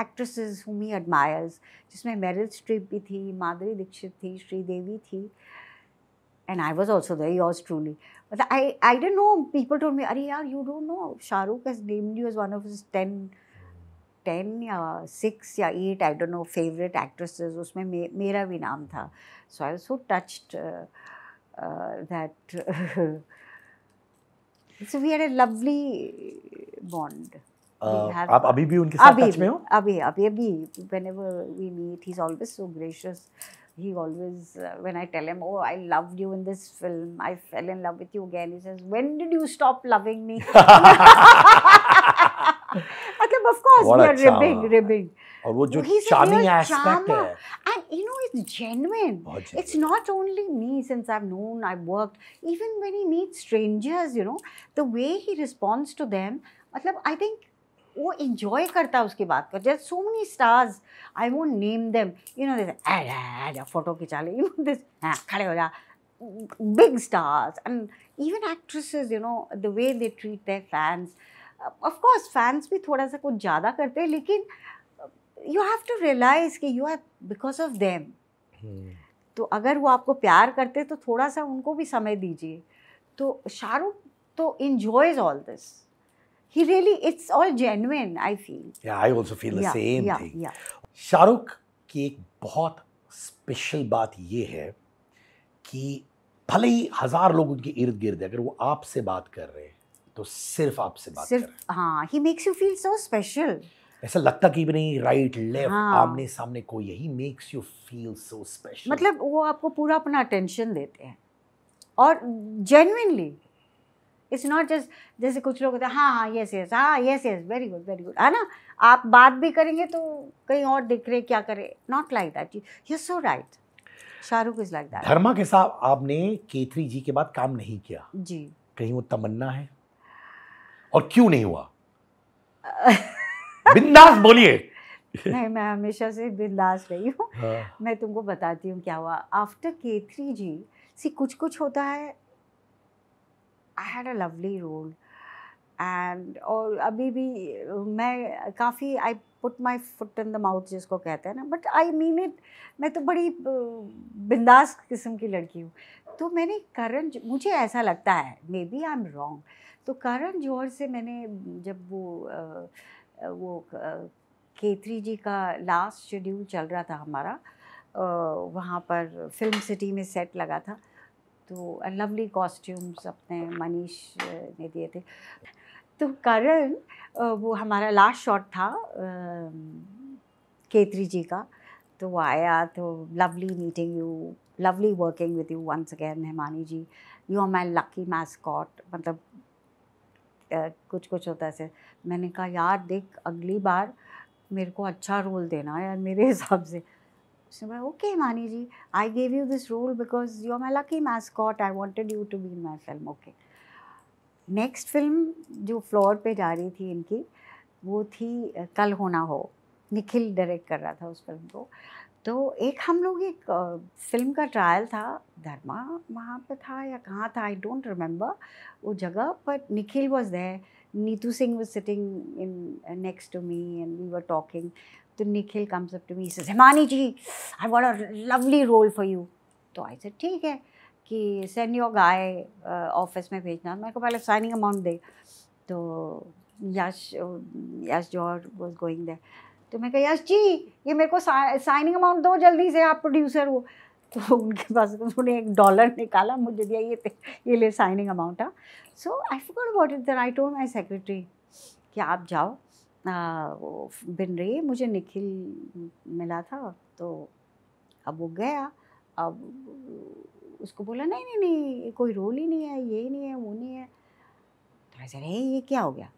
actresses whom he admires जिसमें मेरिल स्ट्रीप भी थी माधुरी दीक्षित थी श्रीदेवी थी and I was also there yours truly मतलब I I dent know people told me अरे यार you don't know Shahrukh has named you as one of his ten ten या six या eight I don't know favourite actresses उसमें मे, मेरा भी नाम था so I so touched that so we had a lovely bond आप अभी भी उनके साथ टच में हो अभी अभी अभी whenever we meet he is always so gracious he always, uh, when I tell him, oh, I loved you in this film, I fell in love with you again, he says, when did you stop loving me? मतलब *laughs* of course we are ribbing, ribbing. और वो He's charming aspect And you know it's genuine. genuine. It's not only me since I've known, I've worked. Even when he meets strangers, you know, the way he responds to them, मतलब I think वो enjoy करता है उसकी बात कर जैसे so many stars I won't name them you know this photo खिंचा ले यू नो दिस खड़े हो जा big stars and even actresses you know the way they treat their fans of course fans भी थोड़ा सा कुछ ज़्यादा करते हैं लेकिन यू हैव टू रियलाइज कि you are because of them तो अगर वो आपको प्यार करते तो थोड़ा सा उनको भी समय दीजिए तो शाहरुख तो enjoys all this he really it's all genuine i feel yeah i also feel the yeah, same yeah, thing yeah. Shahrukh की एक बहुत स्पेशल बात ये है कि भले ही हजार लोग उनके इर्द गिर्द अगर वो आपसे बात कर रहे हैं तो सिर्फ आपसे बात सिर्फ, कर रहे हैं ha he makes you feel so special ऐसा लगता कि भी नहीं राइट लेफ्ट हाँ। आमने सामने को यही makes you feel so special मतलब वो आपको पूरा अपना अटेंशन देते हैं और जेन्युइनली इट्स नॉट जस्ट जैसे कुछ लोग होते हैं हाँ हाँ येस येस हाँ yes yes very good very good है ना आप बात भी करेंगे तो कहीं और दिख रहे क्या करें not like that you so right Shahrukh is like that Dharma के साथ आपने केथरी जी के बाद काम नहीं किया जी कहीं वो तमन्ना है और क्यों नहीं हुआ *laughs* बिंदास बोलिए नहीं मैं हमेशा से बिंदास रही हूँ हाँ। मैं तुमको बताती हूँ क्या हुआ आफ्टर केथरी जी सी कुछ कुछ होता है I had a lovely role and और अभी भी मैं काफ़ी I put my foot in the mouth जिसको कहते हैं ना बट आई मीन इट मैं तो बड़ी बिंदास किस्म की लड़की हूँ तो मैंने करण मुझे ऐसा लगता है maybe I am wrong तो करण जौहर से मैंने जब वो आ, वो केतरी जी का लास्ट शेड्यूल चल रहा था हमारा आ, वहाँ पर फिल्म सिटी में सेट लगा था तो लवली कॉस्ट्यूम्स अपने मनीष ने दिए थे तो करण वो हमारा लास्ट शॉट था केतरी जी का तो वो आया तो lovely meeting you lovely working with you once again Himani ji you are my lucky mascot मतलब Uh, कुछ कुछ होता है ऐसे मैंने कहा यार देख अगली बार मेरे को अच्छा रोल देना यार मेरे *laughs* हिसाब से उसने बोला okay Mani ji I gave you this role because you are my lucky mascot I wanted you to be in my film okay next film जो फ्लोर पे जा रही थी इनकी वो थी कल होना हो निखिल डायरेक्ट कर रहा था उस फिल्म को तो एक हम लोग एक फिल्म का ट्रायल था धर्मा वहाँ पे था या कहाँ था आई डोंट रिमेम्बर वो जगह but Nikhil was there Neetu Singh was sitting in next to me and we were talking तो Nikhil comes up to me say Himani ji I want a lovely role for you तो आई से ठीक है कि सैन्य गाय ऑफिस में भेजना मेरे को पहले साइनिंग अमाउंट दे तो यश यश जौहर वॉज गोइंग दे तो मैं कह यश जी ये मेरे को साइनिंग अमाउंट दो जल्दी से आप प्रोड्यूसर हो तो उनके पास उन्होंने एक डॉलर निकाला मुझे दिया ये ये ले साइनिंग अमाउंट आ so I forgot about it that I told my secretary कि आप जाओ बिन बिनरे मुझे निखिल मिला था तो अब वो गया अब उसको बोला नहीं नहीं नहीं कोई रोल ही नहीं है ये नहीं है वो नहीं है तो मैं अरे ये क्या हो गया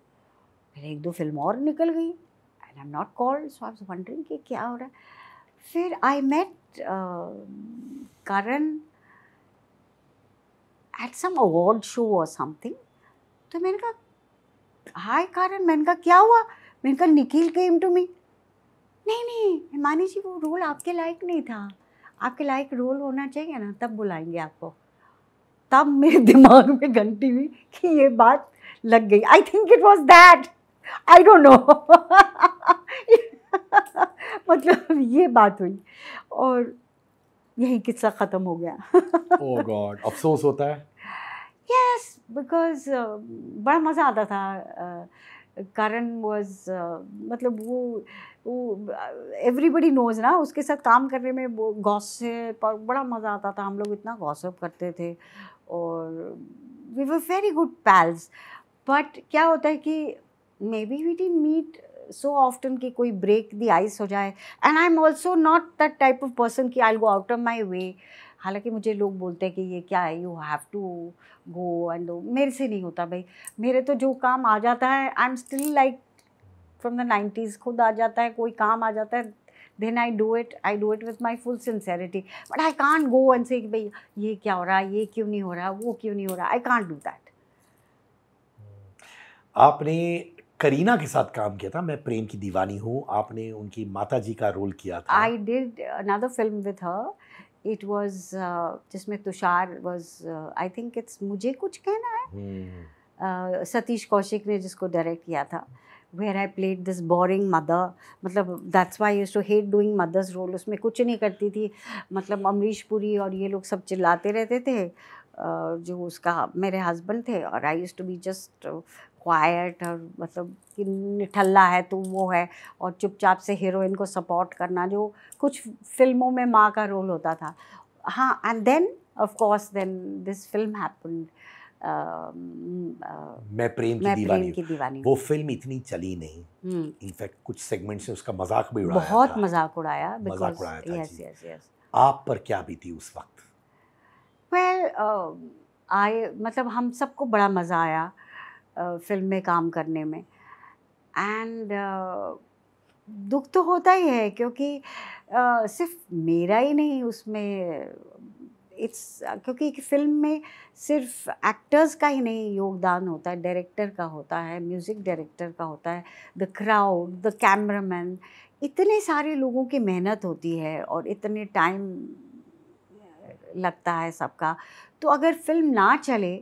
फिर एक दो फिल्म और निकल गई I am not called so I am wondering कि क्या हो रहा है फिर I met Karan at some award show और समथिंग तो मैंने कहा हाय करण मैंने कहा क्या हुआ मैंने कहा निखिल केम टू मी नहीं नहीं हिमानी जी वो रोल आपके लायक नहीं था आपके लायक रोल होना चाहिए ना तब बुलाएंगे आपको तब मेरे दिमाग में घंटी हुई कि ये बात लग गई I think it was that I don't know मतलब ये बात हुई और यही किस्सा ख़त्म हो गया ओह oh गॉड अफसोस होता है यस yes, बिकॉज uh, बड़ा मज़ा आता था uh, करण वॉज uh, मतलब वो वो एवरीबडी नोज ना उसके साथ काम करने में वो गॉसिप और बड़ा मज़ा आता था हम लोग इतना गौसअप करते थे और we were very good pals but क्या होता है कि maybe we didn't meet so often कि कोई ब्रेक दी आइस हो जाए and I am also not that type of person कि I go out of my वे हालांकि मुझे लोग बोलते हैं कि ये क्या है you have to go and मेरे से नहीं होता भाई मेरे तो जो काम आ जाता है I am still like from the nineties खुद आ जाता है कोई काम आ जाता है then I do it I do it with my full sincerity but I can't go and say भाई ये क्या हो रहा है ये क्यों नहीं हो रहा वो क्यों नहीं हो रहा आई कॉन्ट डू दैट आपने करीना के साथ काम किया था मैं प्रेम की दीवानी हूँ आपने उनकी माता जी का रोल किया था I did another film with her it was uh, जिसमें Tushar was I think it's मुझे कुछ कहना है हम्म। uh, सतीश कौशिक ने जिसको डायरेक्ट किया था where I played this boring mother मतलब that's why used to hate doing mother's role उसमें कुछ नहीं करती थी मतलब अमरीश पुरी और ये लोग सब चिल्लाते रहते थे uh, जो उसका मेरे हस्बैंड थे और I used to be just quiet और मतलब कि निठल्ला है तू वो है और चुपचाप से हीरोइन को सपोर्ट करना जो कुछ फिल्मों में माँ का रोल होता था हाँ and then of course then this film happened Main Prem की दीवानी, वो फिल्म इतनी चली नहीं इनफैक्ट हम्म। कुछ सेगमेंट से उसका मजाक भी उड़ाया बहुत मजाक उड़ाया मजाक उड़ाया था यस यस यस आप पर क्या बीती उस वक्त वेल आई um, मतलब हम सबको बड़ा मज़ा आया फिल्म में काम करने में एंड दुख तो होता ही है क्योंकि सिर्फ मेरा ही नहीं उसमें इट्स क्योंकि फिल्म में सिर्फ एक्टर्स का ही नहीं योगदान होता है डायरेक्टर का होता है म्यूज़िक डायरेक्टर का होता है द क्राउड द कैमरामैन इतने सारे लोगों की मेहनत होती है और इतने टाइम लगता है सबका तो अगर फिल्म ना चले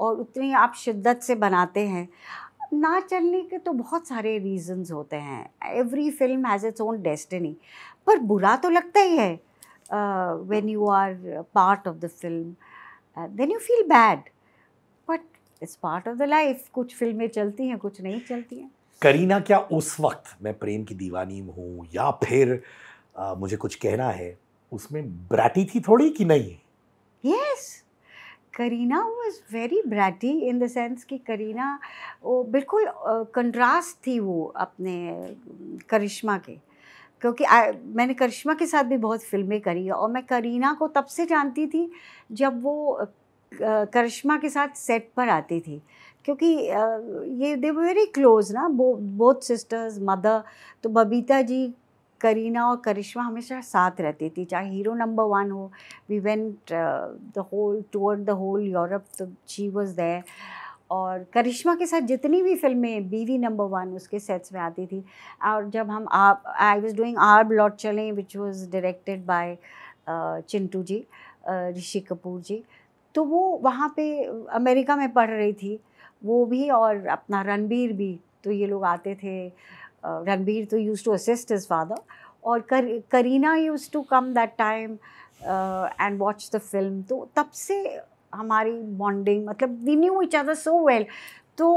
और उतनी आप शिद्दत से बनाते हैं ना चलने के तो बहुत सारे रीजंस होते हैं every film has its own destiny पर बुरा तो लगता ही है when you are part of the film then you feel bad but it's part of the life कुछ फिल्में चलती हैं कुछ नहीं चलती हैं करीना क्या उस वक्त मैं प्रेम की दीवानी हूँ या फिर आ, मुझे कुछ कहना है उसमें ब्रैटी थी थोड़ी कि नहीं yes yes. Kareena was very bratty in the sense कि करीना वो बिल्कुल कंट्रास्ट uh, थी वो अपने करिश्मा के क्योंकि आ, मैंने करिश्मा के साथ भी बहुत फिल्में करी है और मैं करीना को तब से जानती थी जब वो करिश्मा के साथ सेट पर आती थी क्योंकि ये दे वेरी क्लोज ना बो बोथ सिस्टर्स मदर तो बबीता जी करीना और करिश्मा हमेशा साथ रहती थी चाहे हीरो नंबर वन हो we went the whole toured the whole Europe तो शी वॉज दे और करिश्मा के साथ जितनी भी फिल्में बीवी नंबर वन उसके सेट्स में आती थी और जब हम आप आई वॉज डूइंग आर ब्लॉट चलें which was directed by Chintu ji uh, Rishi Kapoor ji तो वो वहाँ पे अमेरिका में पढ़ रही थी वो भी और अपना रणबीर भी तो ये लोग आते थे रणबीर तो used to assist his father और कर, Kareena used to come that time and watch the film तो तब से हमारी बॉन्डिंग मतलब we knew each other so well तो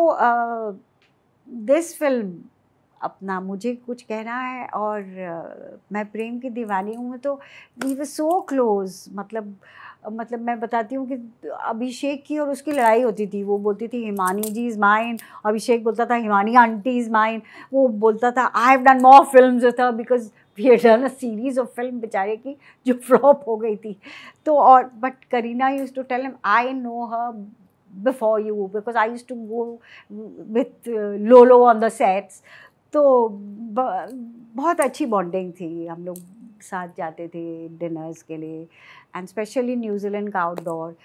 दिस uh, फिल्म अपना मुझे कुछ कहना है और uh, मैं प्रेम की दीवानी हूँ तो वी वर सो क्लोज मतलब uh, मतलब मैं बताती हूँ कि अभिषेक की और उसकी लड़ाई होती थी वो बोलती थी हिमानी जी इज़ माइन अभिषेक बोलता था हिमानी आंटी इज़ माइन वो बोलता था I have done more film जो था because we have done a series of film बेचारे की जो फ्लॉप हो गई थी तो और but Kareena used to tell him I know her before you because I used to go with Lolo on the sets तो बहुत अच्छी बॉन्डिंग थी हम लोग साथ जाते थे डिनर्स के लिए एंड स्पेशली न्यूजीलैंड का outdoor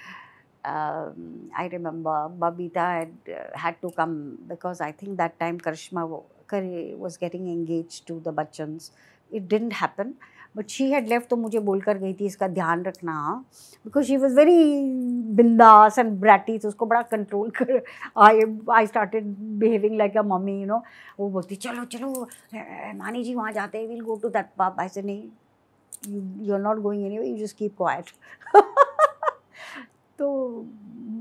I remember Babita had to come because I think that time Karisma करे was getting engaged to the Bachchan it didn't happen but she had left तो मुझे बोल कर गई थी इसका ध्यान रखना because she was very bindaas and bratty तो उसको बड़ा कंट्रोल कर I I started behaving like a mummy you know वो बोलती चलो चलो मानी जी वहाँ जाते विल गो टू दैट पाप ऐसे नहीं you you you're not going anywhere you just keep quiet तो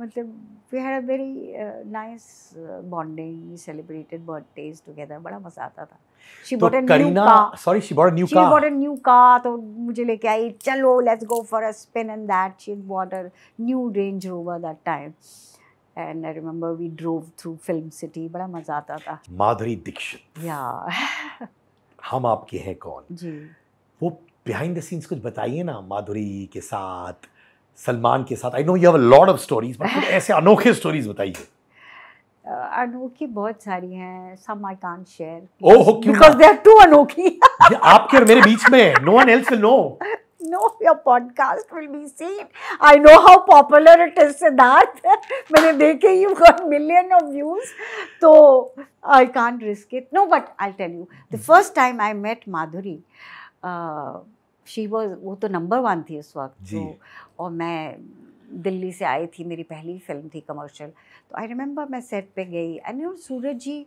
मतलब we had a very nice bonding we celebrated birthdays together बड़ा मजा आता था she bought a new car sorry she bought a new car she bought a new car तो मुझे लेके आई चलो let's go for a spin and that she bought a new Range Rover that time and I remember we drove through Film City बड़ा मजा आता था माधुरी दीक्षित या *laughs* हम आपके हैं कौन जी वो बिहाइंड द सीन्स कुछ बताइए ना माधुरी के साथ सलमान के साथ I know you have a lot of stories but कुछ ऐसे अनोखे स्टोरीज बताइए *laughs* अनोखी बहुत सारी हैं some I can't share oh because they are too अनोखी *laughs* आपके और मेरे बीच में no one else will know no your podcast will be seen I know how popular it is Siddharth मैंने देखे you got million of views तो I can't risk it no but I tell you the first time I met Madhuri she was वो तो number one थी उस वक्त तो और मैं दिल्ली से आई थी मेरी पहली फिल्म थी कमर्शियल तो आई रिमेंबर मैं सेट पे गई and you Sooraj ji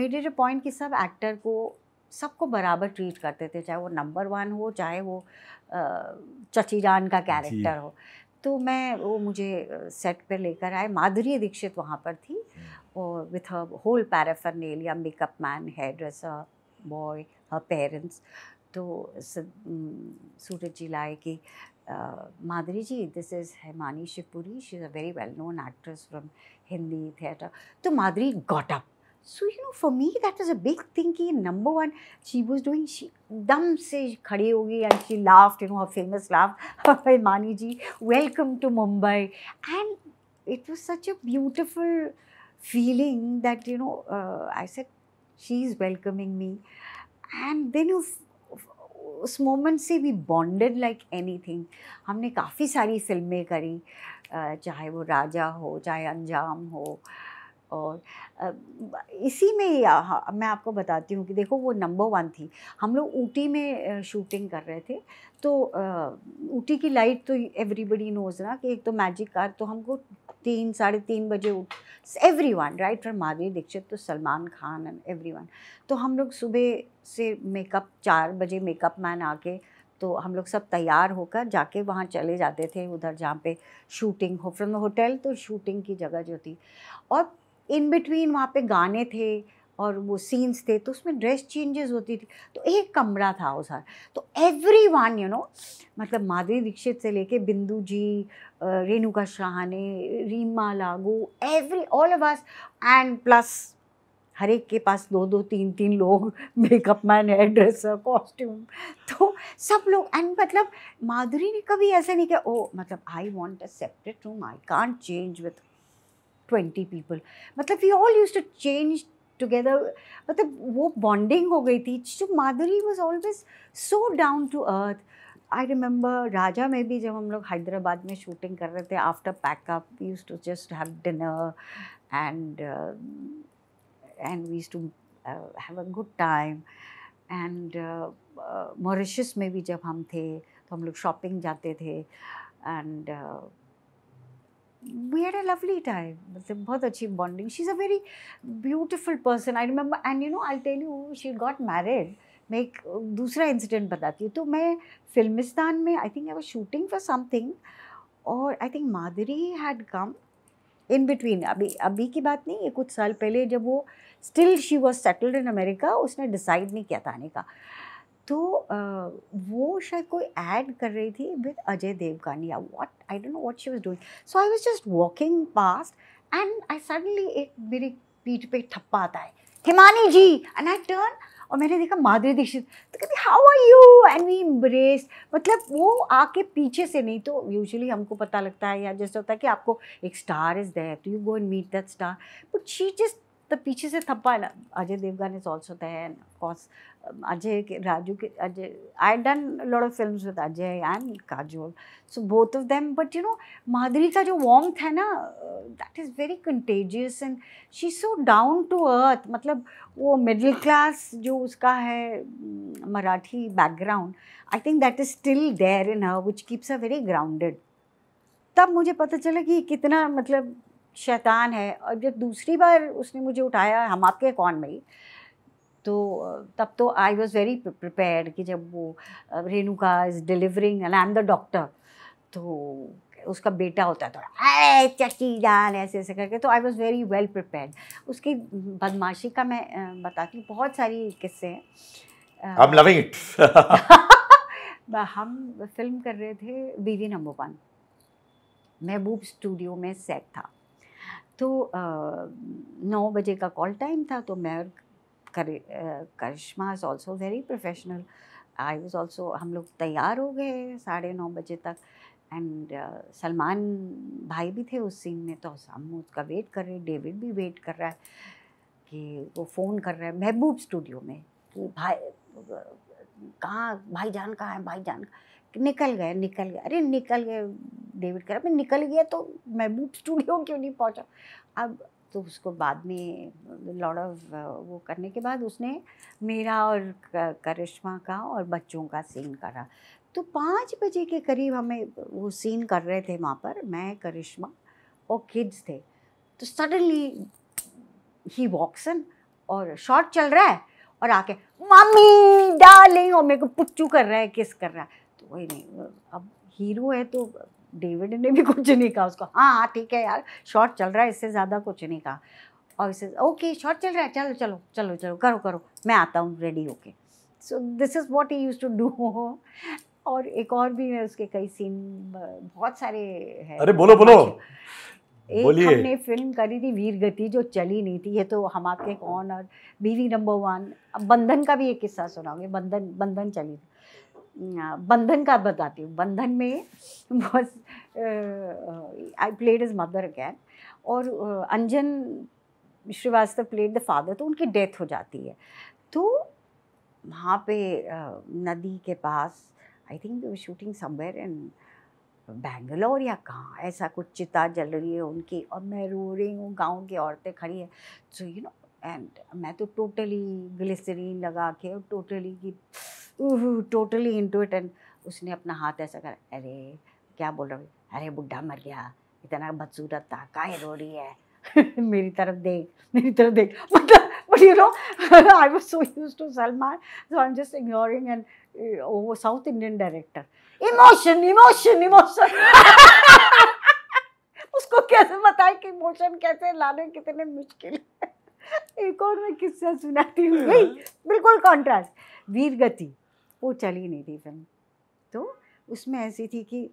made it a point कि सब एक्टर को सबको बराबर ट्रीट करते थे चाहे वो नंबर वन हो चाहे वो चची जान का कैरेक्टर हो तो मैं वो मुझे सेट पर लेकर आए माधुरी दीक्षित वहाँ पर थी हम्म। और विथ पैराफर होल या makeup man hair dresser boy her parents तो सूरज जी लाए कि Madhuri ji this is Himani Shivpuri she is a very well known actress from Hindi theatre तो Madhuri got up so you know for me that is a big thing कि number one she was doing she दम से खड़ी होगी and she laughed you know her famous laugh Hemani ji welcome to Mumbai and it was such a beautiful feeling that you know uh, i said she's welcoming me and then you उस moment से we bonded like thing हमने काफ़ी सारी फिल्में करी चाहे वो राजा हो चाहे अंजाम हो और इसी में हाँ, मैं आपको बताती हूँ कि देखो वो नंबर वन थी हम लोग ऊटी में शूटिंग कर रहे थे तो ऊटी की लाइट तो एवरीबडी नोज ना कि एक तो मैजिक कार तो हमको तीन साढ़े तीन बजे उठ every one right from Madhuri Dixit तो Salman Khan and every one तो हम लोग सुबह से मेकअप चार बजे मेकअप मैन आके तो हम लोग सब तैयार होकर जाके वहाँ चले जाते थे उधर जहाँ पे शूटिंग हो फ्रॉम होटल तो शूटिंग की जगह जो थी और इन बिटवीन वहाँ पे गाने थे और वो सीन्स थे तो उसमें ड्रेस चेंजेस होती थी तो एक कमरा था उस हर तो एवरी वन यू नो मतलब माधुरी दीक्षित से लेके बिंदु जी Renuka Shahane Reema Lagoo every all of us and plus हर एक के पास दो दो तीन तीन लोग makeup man hair dresser costume तो सब लोग एंड मतलब माधुरी ने कभी ऐसा नहीं किया ओ मतलब I want a separate room I can't change with twenty people मतलब we all used to change together मतलब वो बॉन्डिंग हो गई थी जो Madhuri was always so down to earth I remember Raja में भी जब हम लोग हैदराबाद में शूटिंग कर रहे थे after packup used to just have dinner and and we to have a good time and Mauritius में भी जब हम थे तो हम लोग शॉपिंग जाते थे and uh, we had a lovely time मतलब बहुत अच्छी bonding she is a very beautiful person I remember and you know I tell you she got married मैं एक दूसरा इंसिडेंट बताती हूँ तो मैं फिल्मिस्तान में I think I was shooting for something और I think Madhuri had come in between अभी अभी की बात नहीं है कुछ साल पहले जब वो still she was settled in America उसने डिसाइड नहीं किया था आने का तो uh, वो शायद कोई ऐड कर रही थी विद अजय देवगानी या what I don't know what she was doing so I was just walking past and I suddenly एक मेरी पीठ पे ठप्पा आता है Himani ji and I turn और मैंने देखा माधुरी दीक्षित तो कहती how are you and we embrace मतलब वो आके पीछे से नहीं तो यूजुअली हमको पता लगता है या जैसे होता है कि आपको एक star is there to you go and meet that star but she just तब तो पीछे से थप्पा Ajay Devgan is also then of course Ajay के राजू के Ajay I done lot of film with Ajay and Kajol so both of them but you know Madhuri का जो warmth है ना that is very contagious and she so down to earth मतलब वो मिडिल क्लास जो उसका है mm, Marathi background I think that is still there in her which keeps a very grounded तब मुझे पता चला कि कितना मतलब शैतान है और जब दूसरी बार उसने मुझे उठाया हम आपके कौन भाई तो तब तो आई वॉज़ वेरी प्रिपेयर कि जब वो Renuka is delivering and I am the doctor तो उसका बेटा होता है थोड़ा अरे चची जान ऐसे ऐसे करके तो I was very well prepare उसकी बदमाशी का मैं बताती हूँ बहुत सारी किस्से हैं *laughs* हम फिल्म कर रहे थे Biwi number one Mehboob Studio में सेट था तो नौ बजे का कॉल टाइम था तो मैं Karisma is also very professional I was also हम लोग तैयार हो गए साढ़े नौ बजे तक एंड uh, सलमान भाई भी थे उस सीन में तो हम उसका वेट कर रहे डेविड भी वेट कर रहा है कि वो फ़ोन कर रहा है महबूब स्टूडियो में कि भाई कहाँ भाई जान कहाँ है भाई जान का निकल गए निकल गया अरे निकल गए डेविड कह रहा निकल गया तो महबूब स्टूडियो क्यों नहीं पहुंचा अब तो उसको बाद में लॉर्ड ऑफ वो करने के बाद उसने मेरा और करिश्मा का और बच्चों का सीन करा तो पाँच बजे के करीब हमें वो सीन कर रहे थे वहाँ पर मैं करिश्मा और किड्स थे तो सडनली ही वॉक्सन और शॉट चल रहा है और आके मम्मी डालिंग और मेरे को पुच्चू कर रहा है किस कर रहा है कोई नहीं अब हीरो है तो डेविड ने भी कुछ नहीं कहा उसको हाँ हाँ ठीक है यार शॉट चल रहा है इससे ज़्यादा कुछ नहीं कहा और इससे ओके शॉट चल रहा है चलो चलो चलो चलो करो करो मैं आता हूँ रेडी होके so this is what he used to do और एक और भी है उसके कई सीन बहुत सारे हैं अरे बोलो बोलो एक हमने फिल्म करी थी वीर गति जो चली नहीं थी ये तो हम आपके कौन और बीवी नंबर वन अब बंधन का भी एक किस्सा सुनाओगे बंधन बंधन चली थी बंधन का बताती हूँ बंधन में बस I played his mother again और Anjan Srivastava played the father तो उनकी डेथ हो जाती है तो वहाँ पे नदी के पास I think shooting somewhere in Bangalore या कहाँ ऐसा कुछ चिता जल रही है उनकी और मैं रो रही हूँ गाँव की औरतें खड़ी है सो यू नो एंड मैं तो टोटली ग्लिसरीन लगा के और टोटली की टोटली इनटू इट एंड उसने अपना हाथ ऐसा करा अरे क्या बोल रहा हूँ अरे बुढ़ा मर गया इतना बदसूरत था काय रो रही है *laughs* मेरी तरफ देख मेरी तरफ देख मतलब I you know *laughs* I was so used to Salman so I'm just ignoring and uh, oh South Indian emotion *laughs* उसको कैसे बताएं कि इमोशन कैसे लाने कितने मुश्किल है एक और मैं किस्सा सुनाती हूँ हाँ। बिल्कुल कॉन्ट्रास्ट वीरगति वो चल ही नहीं थी फिल्म तो उसमें ऐसी थी कि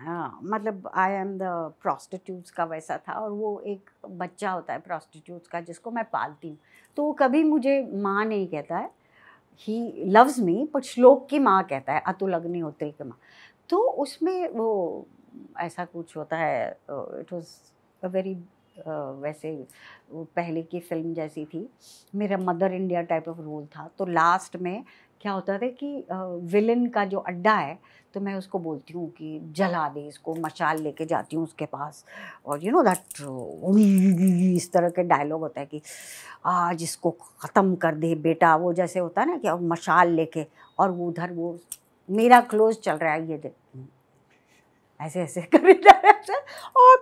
हाँ मतलब आई एम द प्रोस्टिट्यूट्स का वैसा था और वो एक बच्चा होता है प्रोस्टिट्यूट्स का जिसको मैं पालती हूँ तो वो कभी मुझे माँ नहीं कहता है ही लव्स मी पर श्लोक की माँ कहता है अतुल अग्निहोत्री की माँ तो उसमें वो ऐसा कुछ होता है इट वॉज अ वेरी वैसे पहले की फिल्म जैसी थी मेरा Mother India type of role था तो लास्ट में क्या होता था कि विलन का जो अड्डा है तो मैं उसको बोलती हूँ कि जला दे इसको मशाल लेके जाती हूँ उसके पास और यू नो दैट इस तरह के डायलॉग होता है कि आज इसको ख़त्म कर दे बेटा वो जैसे होता है ना कि अब मशाल लेके और वो उधर वो मेरा क्लोज चल रहा है ये ऐसे ऐसे *laughs* कर और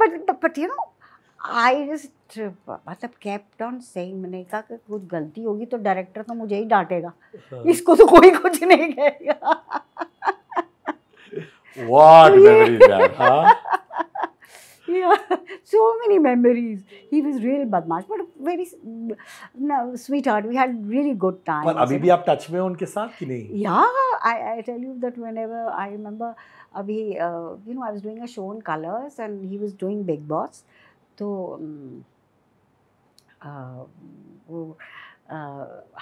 but but you know I just मतलब कैप्ट ऑन सेइंग मैंने कहा कि कुछ गलती होगी तो डायरेक्टर तो मुझे ही डांटेगा हाँ। इसको तो कोई कुछ नहीं कहेगा ही बदमाश but very sweet heart we had अभी उनके साथ बिग बॉस तो वो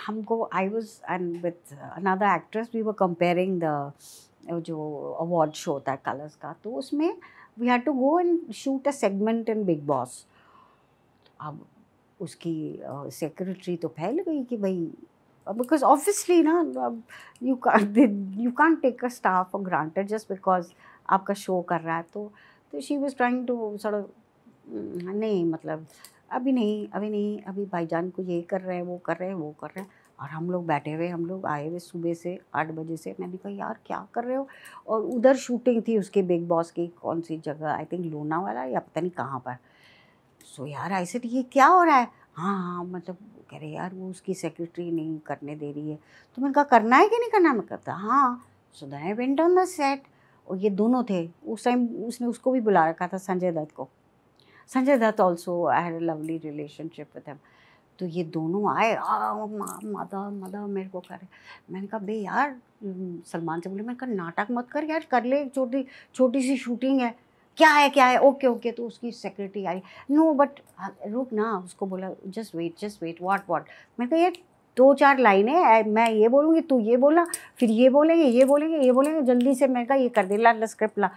हमको I was and with another actress we were compering the जो अवार्ड शो होता है कलर्स का तो उसमें we had to go and shoot a segment in Bigg Boss अब उसकी सेक्रेटरी तो फैल गई कि भाई बिकॉज ऑब्वियसली ना you you can't take a staff for granted just because आपका शो कर रहा है तो she was trying to sort हम्म, नहीं मतलब अभी नहीं अभी नहीं अभी भाईजान को ये कर रहे हैं वो कर रहे हैं वो कर रहे हैं और हम लोग बैठे हुए हम लोग आए हुए सुबह से आठ बजे से मैंने कहा यार क्या कर रहे हो और उधर शूटिंग थी उसके बिग बॉस की कौन सी जगह आई थिंक लोना वाला या पता नहीं कहाँ पर सो so, यार ऐसे ये क्या हो रहा है हाँ हाँ मतलब कह रहे यार वो उसकी सेक्रेटरी नहीं करने दे रही है तो मैंने कहा करना है कि नहीं करना मैं कहता हाँ so then I went on the set और ये दोनों थे उस टाइम उसने उसको भी बुला रखा था संजय दत्त को Sanjay Dutt also I had lovely relationship with him तो ये दोनों आए मादा मादा मेरे को करे मैंने कहा भाई यार सलमान से बोले मैंने कहा नाटक मत कर यार कर ले छोटी छोटी सी शूटिंग है क्या है क्या है ओके ओके तो उसकी सेक्रेटरी आई नो बट हाँ, रुक ना उसको बोला just wait just wait what what मैंने कहा ये दो चार लाइनें मैं ये बोलूँगी तू ये बोला फिर ये बोलेंगे ये बोलेंगे ये बोलेंगे जल्दी से मैंने कहा ये कर दे ला स्क्रिप्ट ला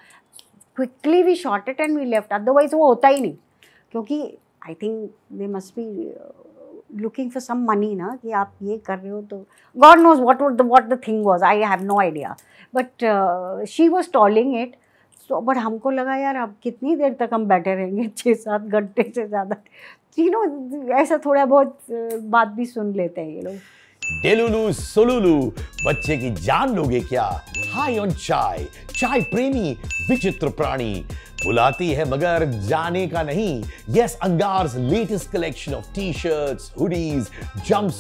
quickly we shot it and we left otherwise वो होता ही नहीं क्योंकि I think they must be looking for some money ना कि आप ये कर रहे हो तो God knows what the what the thing was I have no idea but she was telling it so but हमको लगा यार अब कितनी देर तक हम बैठे रहेंगे *laughs* छः सात घंटे से ज़्यादा तीनों ऐसा थोड़ा बहुत uh, बात भी सुन लेते हैं ये लोग डेलुलू सोलुलू बच्चे की जान लोगे क्या हाई ऑन चाय चाय प्रेमी विचित्र प्राणी बुलाती है मगर जाने का नहीं yes Angar's latest collection of T shirts hoodies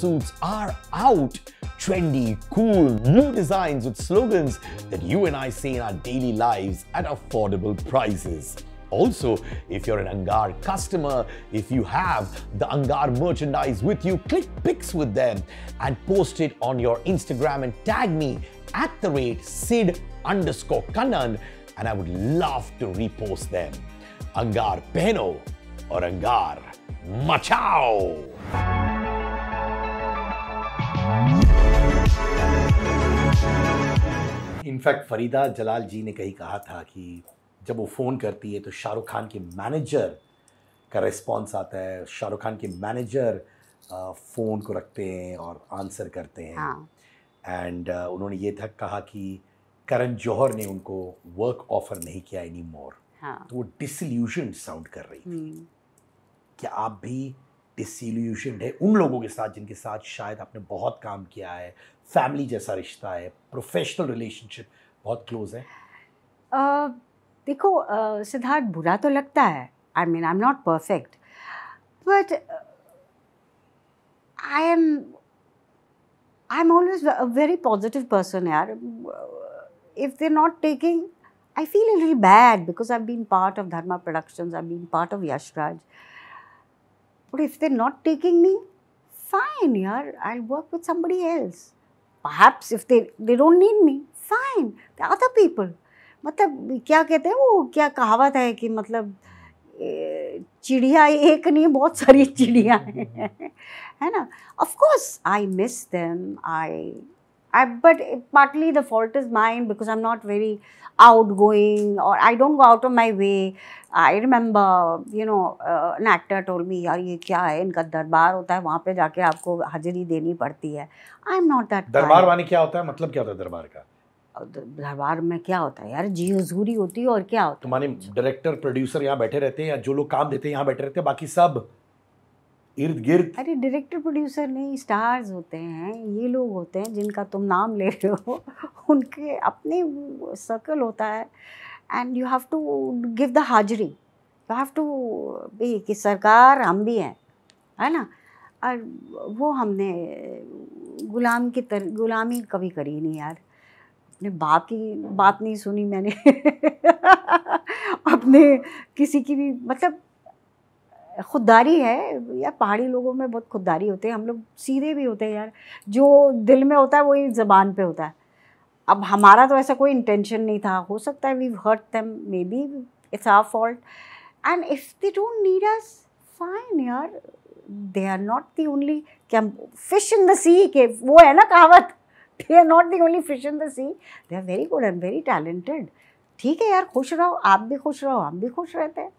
suit are out trendy cool new design with slogans that you and I see in our daily lives at affordable prices. Also, if you're an Angar customer, if you have the Angar merchandise with you, click pics with them and post it on your Instagram and tag me at the rate Sid underscore Kannan and I would love to repost them. Angar Peno or Angar Machao! fact, Farida Jalal Ji ne kahi kaha tha ki. जब वो phone करती है तो शाहरुख खान के manager का response आता है शाहरुख खान के मैनेजर फ़ोन को रखते हैं और आंसर करते हैं हाँ। एंड हाँ. uh, उन्होंने ये तक कहा कि करण जौहर ने उनको वर्क ऑफर नहीं किया एनी मोर हाँ. तो वो डिसल्यूशन साउंड कर रही थी हम्म। क्या आप भी डिसल्यूशन है उन लोगों के साथ जिनके साथ शायद आपने बहुत काम किया है फैमिली जैसा रिश्ता है प्रोफेशनल रिलेशनशिप बहुत क्लोज है uh... देखो सिद्धार्थ बुरा तो लगता है I mean I am not perfect but I am I am always a very positive person यार if they not taking I feel it we bad because I been part of Dharma production I been part of Yashraj but if they not taking me fine यार I work with somebody else perhaps if they they don't need me fine the other people मतलब क्या कहते हैं वो क्या कहावत है कि मतलब चिड़िया एक नहीं बहुत सारी चिड़िया *laughs* हैं है ना of course I miss them I I, but partly the fault is mine because I'm not very outgoing or I don't go out of my way. I remember, you know, uh, an actor told me, यार ये क्या है इनका दरबार होता है वहाँ पे जाके आपको हाजिरी देनी पड़ती है. आई एम नॉट दैट दरबार वाने क्या होता है मतलब क्या होता है दरबार का? दरबार में क्या होता है यार जी हजूरी होती है और क्या होता तुम्हारे डायरेक्टर प्रोड्यूसर यहाँ बैठे रहते हैं या जो लोग काम देते हैं यहाँ बैठे रहते हैं बाकी सब इर्द गिर्द अरे डायरेक्टर प्रोड्यूसर नहीं स्टार्स होते हैं ये लोग होते हैं जिनका तुम नाम ले रहे हो *laughs* उनके अपने सर्कल होता है and you have to give the हाजरी यू हैव टू बी कि सरकार हम भी हैं है ना और वो हमने गुलाम की तर गुलामी कभी करी नहीं यार अपने बाप की बात नहीं सुनी मैंने *laughs* अपने किसी की भी मतलब खुददारी है यार पहाड़ी लोगों में बहुत खुददारी होते हैं हम लोग सीधे भी होते हैं यार जो दिल में होता है वही ज़बान पे होता है अब हमारा तो ऐसा कोई इंटेंशन नहीं था हो सकता है we hurt them maybe it's our fault and if they don't need us fine यार they are not the only क्या फिश इन द सी के वो है ना कहावत they are not the only fish in the sea they are very good and very talented ठीक है यार खुश रहो आप भी खुश रहो हम भी खुश रहते हैं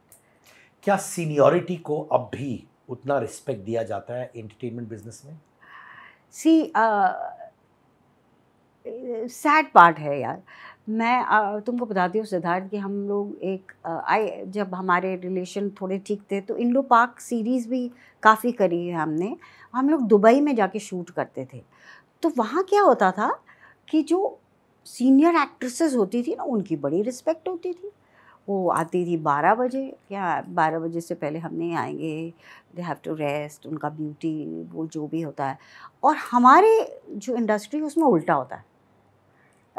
क्या सीनियोरिटी को अब भी उतना रिस्पेक्ट दिया जाता है एंटरटेनमेंट बिजनेस में सी सैड पार्ट है यार मैं uh, तुमको बताती हूँ सिद्धार्थ कि हम लोग एक आई uh, जब हमारे रिलेशन थोड़े ठीक थे तो इंडो पार्क सीरीज़ भी काफ़ी करी है हमने हम लोग दुबई में जाके शूट करते थे तो वहाँ क्या होता था कि जो सीनियर एक्ट्रेसेस होती थी ना उनकी बड़ी रिस्पेक्ट होती थी वो आती थी बारह बजे क्या बारह बजे से पहले हम नहीं आएंगे दे हैव टू रेस्ट उनका ब्यूटी वो जो भी होता है और हमारे जो इंडस्ट्री है उसमें उल्टा होता है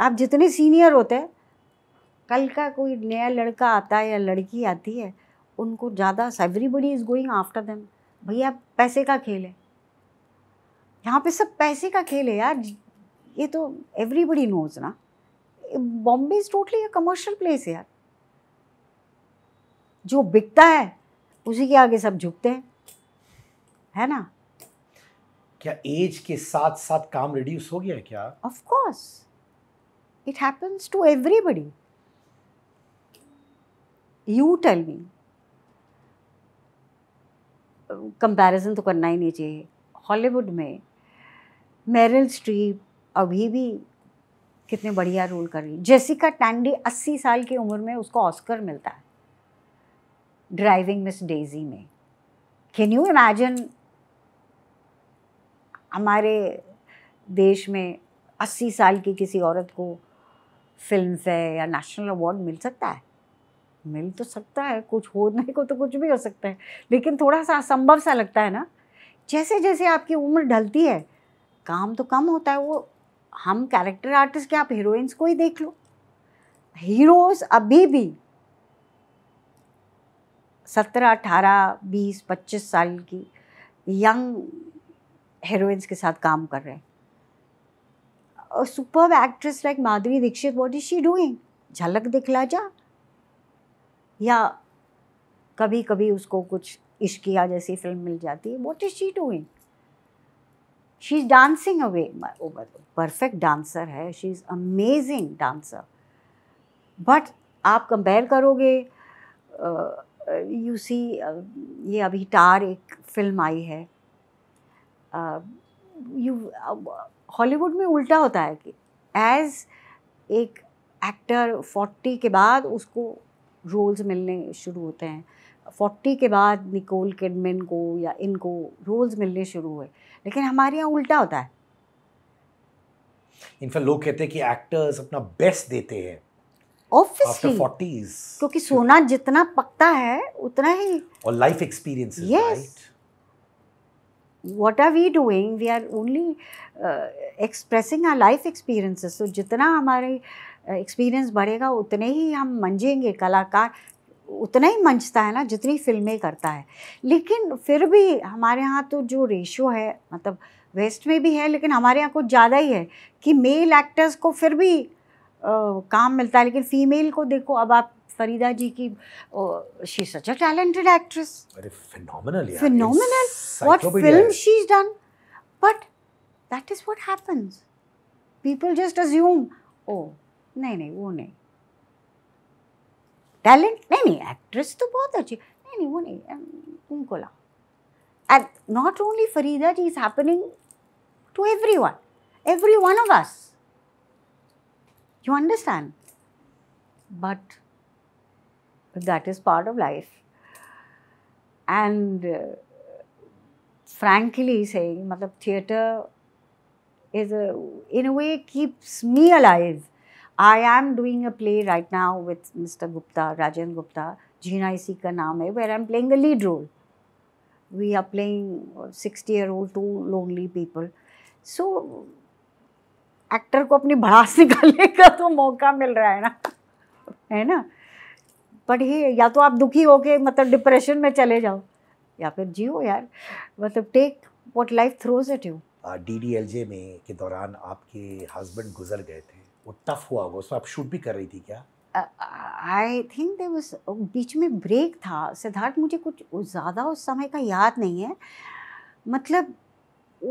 आप जितने सीनियर होते हैं कल का कोई नया लड़का आता है या लड़की आती है उनको ज़्यादा everybody is going after them भैया पैसे का खेल है यहाँ पे सब पैसे का खेल है यार ये तो एवरीबडी नोज ना Bombay is totally a commercial place है यार जो बिकता है उसी के आगे सब झुकते हैं है ना क्या एज के साथ साथ काम रिड्यूस हो गया क्या of course it happens to everybody you tell me comparison तो करना ही नहीं चाहिए हॉलीवुड में मेरिल स्ट्रीप अभी भी कितने बढ़िया रोल कर रही है जेसिका टैंडी अस्सी साल की उम्र में उसको ऑस्कर मिलता है ड्राइविंग मिस डेजी में कैन यू इमेजिन हमारे देश में अस्सी साल की किसी औरत को फिल्म से या नेशनल अवार्ड मिल सकता है मिल तो सकता है कुछ होने को तो कुछ भी हो सकता है लेकिन थोड़ा सा असंभव सा लगता है ना जैसे जैसे आपकी उम्र ढलती है काम तो कम होता है वो हम कैरेक्टर आर्टिस्ट के आप हीरोइंस को ही देख लो हीरोज अभी भी सत्रह अठारह बीस पच्चीस साल की यंग हीरोइंस के साथ काम कर रहे हैं super actress like Madhuri Dixit what is she doing Jhalak Dikhla जा या कभी कभी उसको कुछ इश्किया जैसी फिल्म मिल जाती है what is she doing she is dancing away perfect dancer है she is amazing dancer but आप कंपेयर करोगे यू सी ये अभी टार एक फिल्म आई है यू हॉलीवुड में उल्टा होता है कि एज एक एक्टर फोर्टी के बाद उसको रोल्स मिलने शुरू होते हैं फोर्टी के बाद निकोल किडमिन को या इनको रोल्स मिलने शुरू हुए लेकिन हमारे यहाँ उल्टा होता है इनफैक्ट लोग कहते हैं कि एक्टर्स अपना बेस्ट देते हैं ऑब्वियसली क्योंकि सोना जितना पकता है उतना ही और life experience right what are we doing we are only expressing our life experiences तो जितना हमारे एक्सपीरियंस uh, बढ़ेगा उतने ही हम मंजेंगे कलाकार उतना ही मंचता है ना जितनी फिल्में करता है लेकिन फिर भी हमारे यहाँ तो जो रेशो है मतलब वेस्ट में भी है लेकिन हमारे यहाँ कुछ ज़्यादा ही है कि मेल एक्टर्स को फिर भी आ, काम मिलता है लेकिन फीमेल को देखो अब आप फरीदा जी की she such a talented actress अरे phenomenal phenomenal what film she is done but that is what happens people just assume ओ नहीं नहीं वो नहीं टैलेंट नहीं नहीं एक्ट्रेस तो बहुत अच्छी नहीं नहीं वो नहीं उनको ला and not only Farida ji is happening to every one every one of us you understand but that is part of life and frankly say मतलब theatre is in a way keeps me me I am doing a play right now with mister Gupta Rajan Gupta जीना इसी का नाम है where I am playing a lead role we are playing sixty year old to lonely people so actor को अपनी भड़ास *laughs* निकालने का तो मौका मिल रहा है ना है ना बट ही या तो आप दुखी हो के मतलब डिप्रेशन में चले जाओ या फिर जियो यार मतलब take what life throws at you D D L J में के दौरान आपके हस्बैंड गुजर गए थे वो टफ हुआ होगा उसमें आप शूट भी कर रही थी क्या आई थिंक दे वॉज बीच में ब्रेक था सिद्धार्थ मुझे कुछ ज़्यादा उस समय का याद नहीं है मतलब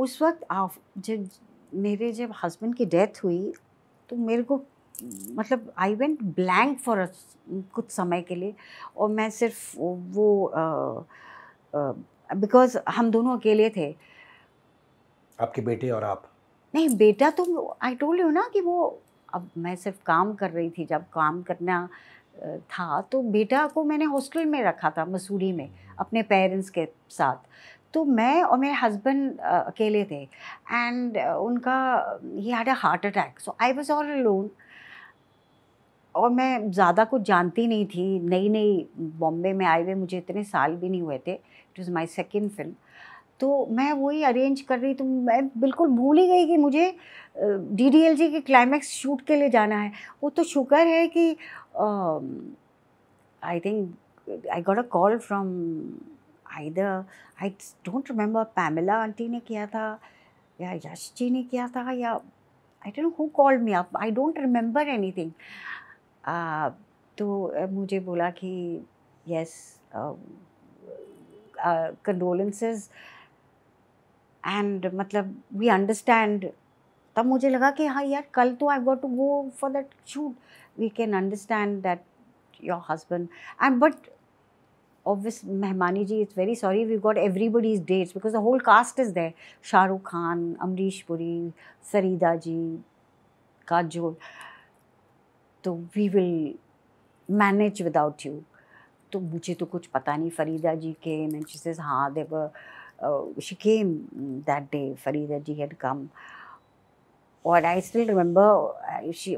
उस वक्त आफ जब मेरे जब हस्बैंड की डेथ हुई तो मेरे को मतलब आई वेंट ब्लैंक फॉर कुछ समय के लिए और मैं सिर्फ वो बिकॉज हम दोनों अकेले थे आपके बेटे और आप नहीं बेटा तो आई टोल्ड यू ना कि वो अब मैं सिर्फ काम कर रही थी जब काम करना था तो बेटा को मैंने हॉस्टल में रखा था मसूरी में अपने पेरेंट्स के साथ तो मैं और मेरे हस्बैंड अकेले थे एंड उनका ही had a heart attack so I was all lone और मैं ज़्यादा कुछ जानती नहीं थी नई नई बॉम्बे में आए हुए मुझे इतने साल भी नहीं हुए थे it was my second film तो मैं वही अरेंज कर रही तो मैं बिल्कुल भूल ही गई कि मुझे डी डी एल जी के क्लाइमैक्स शूट के लिए जाना है वो तो शुक्र है कि I think I got a call from the I don't remember Pamela aunty ने किया था या यश जी ने किया था या I don't who call me up I don't remember anything तो मुझे बोला कि yes condolences uh, uh, and मतलब वी अंडरस्टैंड तब मुझे लगा कि हाँ यार कल तो I got to go for that shoot we can understand that your husband and but obvious मेहमानी जी it's very sorry we got everybody's dates because the whole cast is there Shahrukh Khan Amrish Puri सरीदा ji Kajol तो we will manage without you तो मुझे तो कुछ पता नहीं फरीदा जी के मैं जिस हाँ देवर uh, she came that day. Farida ji had come. और आई स्टिल रिमेंबर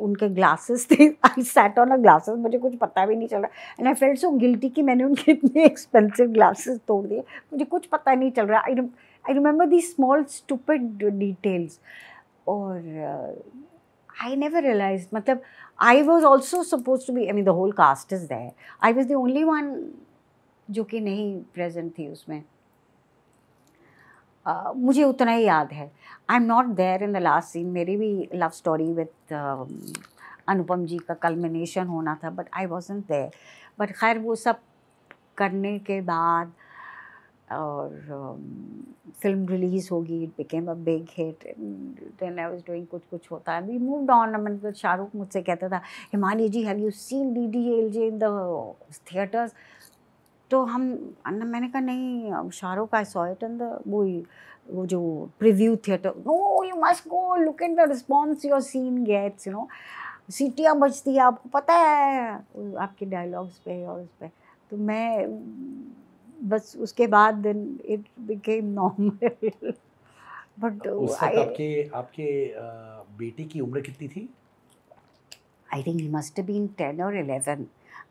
उनके ग्लासेस थे I sat on a glasses मुझे कुछ पता भी नहीं चल रहा and I felt so guilty कि मैंने उनके इतने एक्सपेंसिव ग्लासेस तोड़ दिए मुझे कुछ पता नहीं चल रहा I I remember the small stupid details और आई नेवर रियलाइज मतलब I was also suppose to be I mean the whole cast is there I was the only one जो कि नहीं प्रेजेंट थी उसमें मुझे उतना ही याद है I am not there in the last scene मेरी भी love story with Anupam ji का कलमिनेशन होना था but I was there but खैर वो सब करने के बाद और फिल्म रिलीज़ होगी it became a big hit then I was doing Kuch कुछ होता है वी मूव्ड ऑन मतलब शाहरुख मुझसे कहता था Himalaya ji have you seen D D L J in the theatres तो हम मैंने कहा नहीं Shahrukh I saw it the वो वो जो preview theatre no you must go look in the response your scene gets you know सीटियाँ बजती है आपको पता है आपके डायलॉग्स पे और उस पर तो मैं बस उसके बाद इट बिकेम नॉर्मल बट आपके आपके बेटी की उम्र कितनी थी I think he must been ten और eleven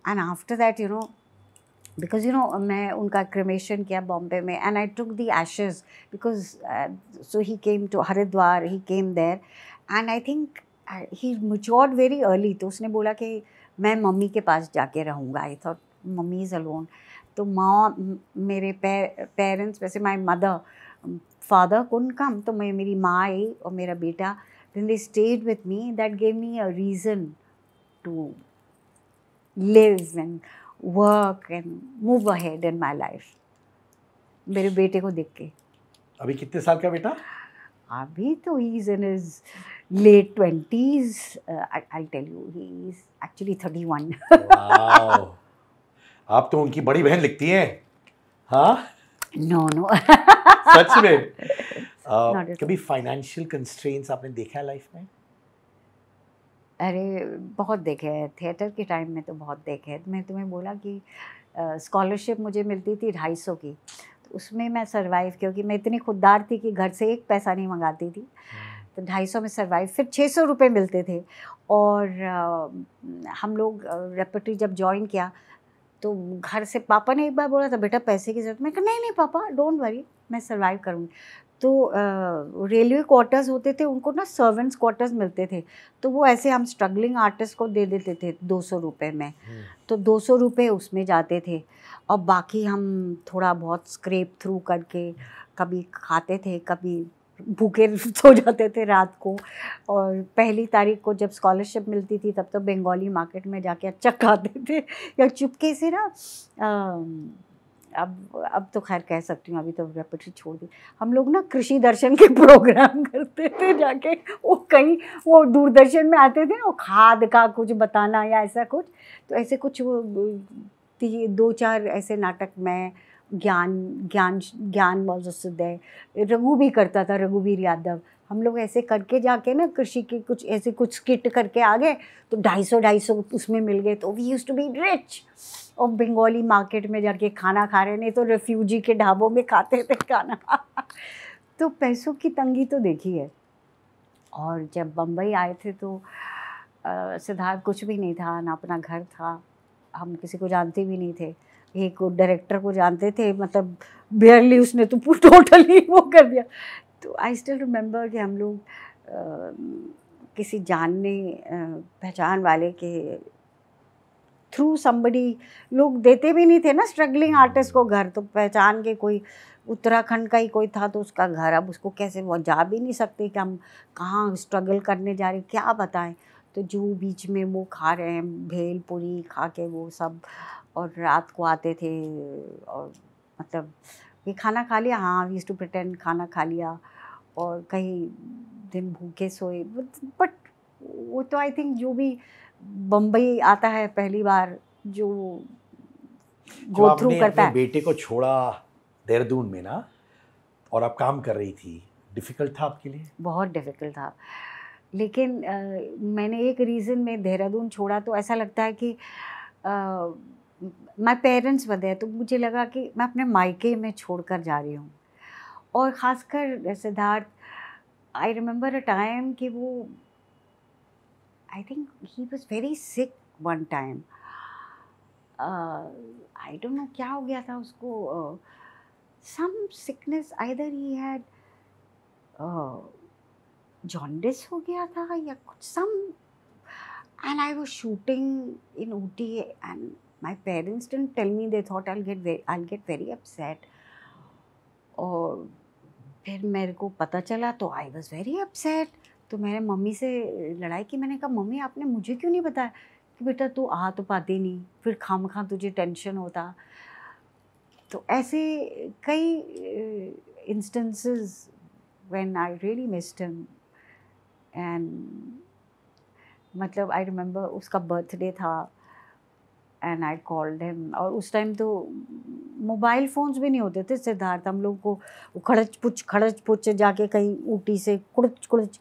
and after that you know because you know मैं उनका क्रिमेशन किया बॉम्बे में and I took the ashes because so he came to Haridwar he came there and I think he matured very early तो उसने बोला कि मैं मम्मी के पास जाके रहूँगा I thought mummy is alone तो माँ मेरे पेरेंट्स वैसे माई मदर फादर कौन कम तो मैं मेरी माँ आई और मेरा बेटा दिन they stayed with me that gave me a reason to live and work and move ahead in my life मेरे बेटे को देख के अभी कितने साल का बेटा अभी तो he is in is late twenties I tell you he is actually thirty one आप तो उनकी बड़ी बहन लिखती हैं हाँ नो नो सच में *laughs* uh, कभी फाइनेंशियल कंस्ट्रेंट्स आपने देखा है लाइफ में अरे बहुत देखे हैं थिएटर के टाइम में तो बहुत देखे हैं तो मैं तुम्हें बोला कि स्कॉलरशिप मुझे मिलती थी ढाई सौ की तो उसमें मैं सरवाइव क्योंकि मैं इतनी खुददार थी कि घर से एक पैसा नहीं मंगाती थी हाँ। तो ढाई सौ में सर्वाइव फिर छः सौ रुपये मिलते थे और आ, हम लोग रेपटरी जब ज्वाइन किया तो घर से पापा ने एक बार बोला था बेटा पैसे की ज़रूरत मैं कहा नहीं नहीं पापा डोंट वरी मैं सर्वाइव करूँगी तो रेलवे क्वार्टर्स होते थे उनको ना सर्वेंट्स क्वार्टर्स मिलते थे तो वो ऐसे हम स्ट्रगलिंग आर्टिस्ट को दे देते थे दो सौ रुपये में तो दो सौ रुपये उसमें जाते थे और बाकी हम थोड़ा बहुत स्क्रेप थ्रू करके कभी खाते थे कभी भूखे *laughs* सो जाते थे रात को और पहली तारीख को जब स्कॉलरशिप मिलती थी तब तो बंगाली मार्केट में जाके अच्छा खाते थे या चुपके से ना आ, अब अब तो खैर कह सकती हूँ अभी तो रेपिटरी छोड़ दी हम लोग ना कृषि दर्शन के प्रोग्राम *laughs* करते थे जाके वो कहीं वो दूरदर्शन में आते थे ना वो खाद का कुछ बताना या ऐसा कुछ तो ऐसे कुछ दो चार ऐसे नाटक में ज्ञान ज्ञान ज्ञान मौजूद है रघु भी करता था रघुवीर यादव हम लोग ऐसे करके जाके ना कृषि की कुछ ऐसे कुछ किट करके आ गए तो ढाई सौ ढाई सौ उसमें मिल गए तो we use to be rich और बंगाली मार्केट में जाके खाना खा रहे नहीं तो रेफ्यूजी के ढाबों में खाते थे खाना *laughs* तो पैसों की तंगी तो देखी है और जब बम्बई आए थे तो सिद्धार्थ कुछ भी नहीं था ना अपना घर था हम किसी को जानते भी नहीं थे एक डायरेक्टर को जानते थे मतलब बेयरली उसने तो टोटली वो कर दिया तो आई स्टिल रिमेंबर कि हम लोग किसी जानने पहचान वाले के थ्रू समबडी लोग देते भी नहीं थे ना स्ट्रगलिंग हम्म। आर्टिस्ट को घर तो पहचान के कोई उत्तराखंड का ही कोई था तो उसका घर अब उसको कैसे वो जा भी नहीं सकते कि हम कहाँ स्ट्रगल करने जा रहे क्या बताएं तो जो बीच में वो खा रहे हैं भेल पूरी खा के वो सब और रात को आते थे और मतलब ये खाना खा लिया हाँ यूज़ टू प्रटेंड खाना खा लिया और कहीं दिन भूखे सोए बट वो तो आई थिंक जो भी बम्बई आता है पहली बार जो गो थ्रू करता है बेटे को छोड़ा देहरादून में ना और आप काम कर रही थी डिफ़िकल्ट था आपके लिए बहुत डिफ़िकल्ट था लेकिन आ, मैंने एक रीज़न में देहरादून छोड़ा तो ऐसा लगता है कि आ, माई पेरेंट्स वगैरह तो मुझे लगा कि मैं अपने मायके में छोड़ कर जा रही हूँ और ख़ासकर Siddharth I remember a time कि वो I think he was very sick one time I don't know क्या हो गया था उसको some sickness either he had jaundice हो गया था या कुछ some and I was shooting in Ooty and my parents didn't tell me they thought I get I get very upset और फिर मेरे को पता चला तो आई वॉज वेरी अपसेट तो मैंने मम्मी से लड़ाई की मैंने कहा मम्मी आपने मुझे क्यों नहीं बताया कि बेटा तू आ तो पाती नहीं फिर खाम खाम तुझे टेंशन होता तो ऐसे कई instances when I really missed him and मतलब आई रिमेंबर उसका बर्थडे था एंड आई कॉल्ड हिम और उस टाइम तो मोबाइल फ़ोन्स भी नहीं होते थे सिद्धार्थ हम लोग को खड़च पुच खड़च पुच जाके कहीं ऊटी से कुड़च कुड़च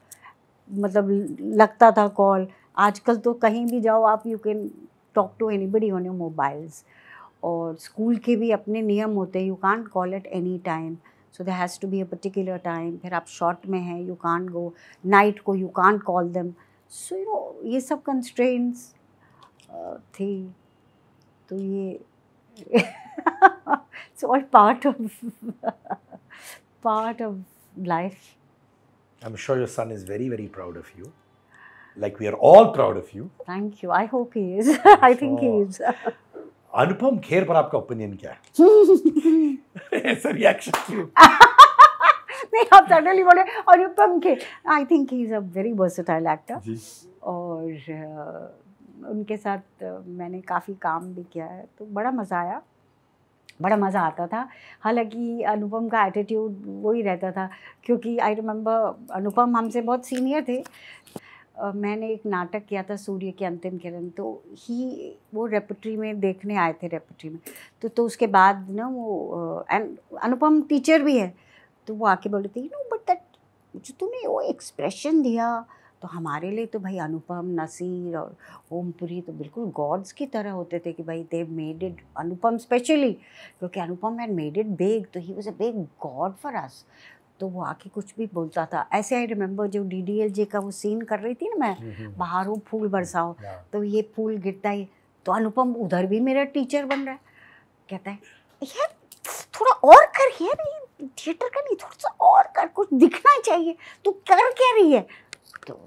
मतलब लगता था कॉल आजकल तो कहीं भी जाओ आप you can talk to anybody on your mobiles और स्कूल के भी अपने नियम होते हैं you can't call at any time so they has to be a particular time फिर आप शॉर्ट में हैं यू कॉन्ट गो नाइट को you can't call them so you know ये सब कंस्ट्रेंट्स uh, थी तो ये it's all part of part of life. I'm sure your son is very very proud of you. Like we are all proud of you. Thank you. I hope he is. I think he is. अनुपम खेर पर आपका opinion क्या है ऐसा reaction क्यों नहीं आप suddenly बोले Anupam Kher I think he is a very versatile actor और उनके साथ मैंने काफ़ी काम भी किया है तो बड़ा मज़ा आया बड़ा मज़ा आता था हालांकि अनुपम का एटीट्यूड वही रहता था क्योंकि आई रिमेम्बर अनुपम हमसे बहुत सीनियर थे Uh, मैंने एक नाटक किया था सूर्य के अंतिम किरण तो ही वो रेपट्री में देखने आए थे रेपट्री में तो तो उसके बाद ना वो एंड अनुपम टीचर भी है तो वो आके बोलते थे नो बट दैट जो तुमने वो एक्सप्रेशन दिया तो हमारे लिए तो भाई अनुपम नसीर और ओमपुरी तो बिल्कुल गॉड्स की तरह होते थे कि भाई they made it Anupam especially क्योंकि Anupam had made it big so he was a big god for us तो वो आके कुछ भी बोलता था ऐसे आई रिमेम्बर जो डी डी एल जे का वो सीन कर रही थी ना मैं हम्म, हम्म। बाहर हूँ फूल बरसाओ हाँ। तो ये फूल गिरता है तो अनुपम उधर भी मेरा टीचर बन रहा है कहता है यार थोड़ा और कर यार थिएटर का नहीं थोड़ा सा और कर कुछ दिखना चाहिए तू कर क्या रही है तो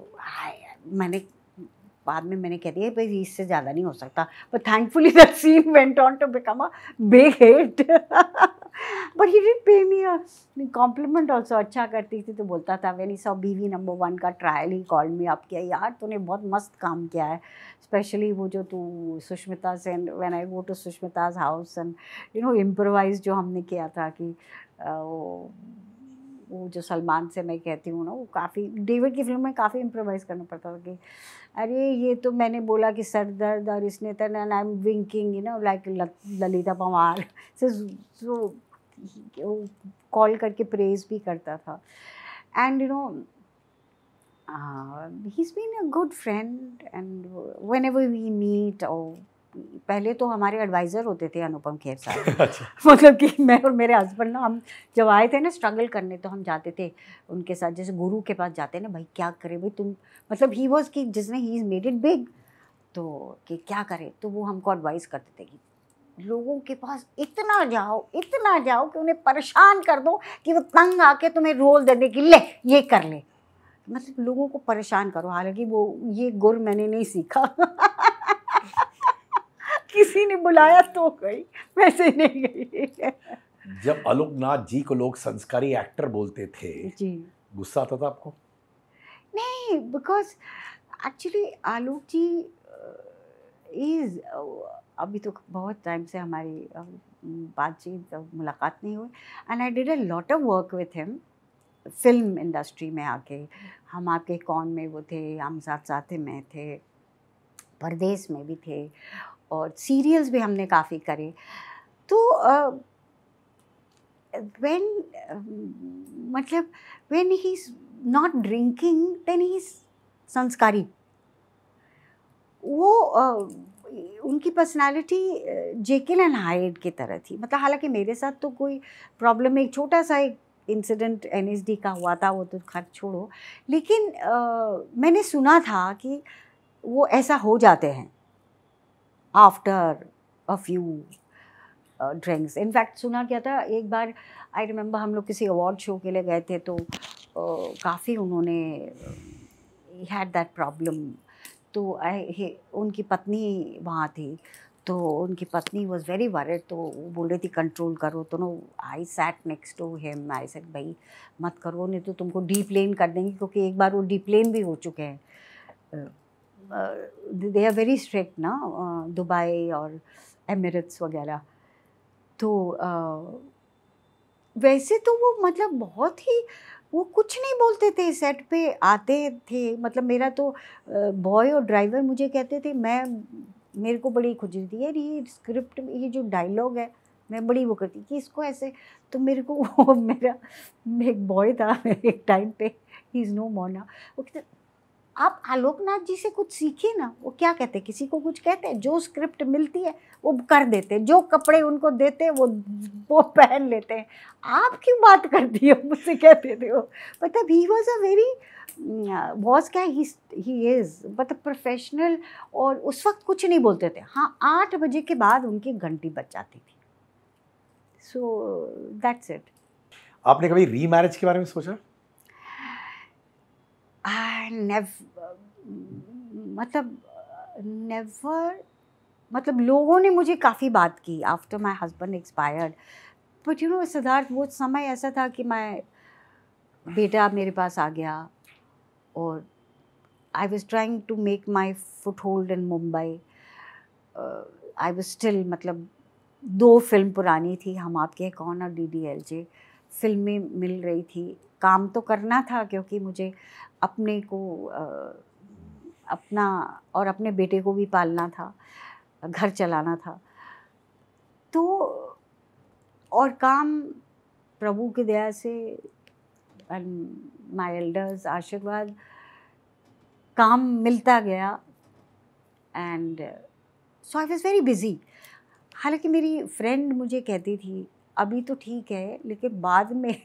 मैंने बाद में मैंने कह दिया भाई इससे ज़्यादा नहीं हो सकता but thankfully that scene went on to become a big hit but he did pay me complement also अच्छा करती थी तो बोलता था when saw Biwi number one का trial he call me up किया यार तूने बहुत मस्त काम किया है स्पेशली वो जो तू सुष्मिता से when I go to Sushmita's house and you know improvise जो हमने किया था कि वो वो जो सलमान से मैं कहती हूँ ना वो काफ़ी डेविड की फिल्म में काफ़ी इम्प्रोवाइज करना पड़ता था कि अरे ये तो मैंने बोला कि सर दर्द और इसने तन I am winking you know like Lalita Pawar जो कॉल करके प्रेज भी करता था and you know been a good friend and whenever we meet और पहले तो हमारे एडवाइज़र होते थे अनुपम खेर साहब *laughs* अच्छा। मतलब कि मैं और मेरे हस्बैंड ना हम जब आए थे ना स्ट्रगल करने तो हम जाते थे उनके साथ जैसे गुरु के पास जाते ना भाई क्या करें भाई तुम मतलब ही वॉज कि जिसने he is made it big तो कि क्या करें तो वो हमको एडवाइस करते थे कि लोगों के पास इतना जाओ इतना जाओ कि उन्हें परेशान कर दो कि वो तंग आके तुम्हें रोल देने कि ले ये कर ले मतलब लोगों को परेशान करो हालांकि वो ये गुर मैंने नहीं सीखा *laughs* किसी ने बुलाया तो गई वैसे नहीं गई जब नाथ जी को लोग संस्कारी एक्टर बोलते थे जी गुस्सा आता था आपको नहीं because actually Alok ji is अभी तो बहुत टाइम से हमारी बातचीत मुलाकात नहीं हुई and I did a lot of work with him film industry में आके हम आपके कौन में वो थे हम साथ साथ में थे परदेस में भी थे और सीरियल्स भी हमने काफ़ी करे तो वेन मतलब when he is not drinking then he is संस्कारी वो uh, उनकी पर्सनालिटी जेकिल एंड हाइड की तरह थी मतलब हालांकि मेरे साथ तो कोई प्रॉब्लम एक छोटा सा एक इंसिडेंट एनएसडी का हुआ था वो तो खर्च छोड़ो लेकिन आ, मैंने सुना था कि वो ऐसा हो जाते हैं after a few drinks in fact सुना क्या था एक बार आई रिमेंबर हम लोग किसी अवार्ड शो के लिए गए थे तो uh, काफ़ी उन्होंने हैड दैट प्रॉब्लम तो आई उनकी पत्नी वहाँ थी तो उनकी पत्नी वॉज वेरी वरिड तो वो बोल रही थी कंट्रोल करो तो no I sat next to him I said भाई मत करो नहीं तो तुमको डीप्लेन कर देंगे क्योंकि एक बार वो डीप्लेन भी हो चुके हैं uh, they are very strict ना दुबई और एमिरेट्स वगैरह तो uh, वैसे तो वो मतलब बहुत ही वो कुछ नहीं बोलते थे सेट पे आते थे मतलब मेरा तो बॉय uh, और ड्राइवर मुझे कहते थे मैं मेरे को बड़ी थी यार ये स्क्रिप्ट ये जो डायलॉग है मैं बड़ी वो करती कि इसको ऐसे तो मेरे को वो मेरा एक बॉय था एक *laughs* टाइम पे ही इज़ नो मोना वो कहते आप आलोकनाथ जी से कुछ सीखिए ना वो क्या कहते हैं किसी को कुछ कहते हैं जो स्क्रिप्ट मिलती है वो कर देते जो कपड़े उनको देते वो वो पहन लेते हैं आप क्यों बात करती हो मुझसे कहते थे वो मतलब he was a very was क्या ही ही इज़ मतलब प्रोफेशनल और उस वक्त कुछ नहीं बोलते थे हाँ आठ बजे के बाद उनकी घंटी बच जाती थी सो दैट्स इट आपने कभी रीमैरिज के बारे में सोचा आई नेव मतलब नेवर मतलब लोगों ने मुझे काफ़ी बात की after my husband expired but you know Siddharth वो समय ऐसा था कि मैं बेटा मेरे पास आ गया और I was trying to make my foothold in Mumbai I was still मतलब दो फिल्म पुरानी थी हम आपके कौन और डी डी एल जे फिल्में मिल रही थी काम तो करना था क्योंकि मुझे अपने को अपना और अपने बेटे को भी पालना था घर चलाना था तो और काम प्रभु की दया से एंड माई एल्डर्स आशीर्वाद काम मिलता गया and so I was very busy हालांकि मेरी फ्रेंड मुझे कहती थी अभी तो ठीक है लेकिन बाद में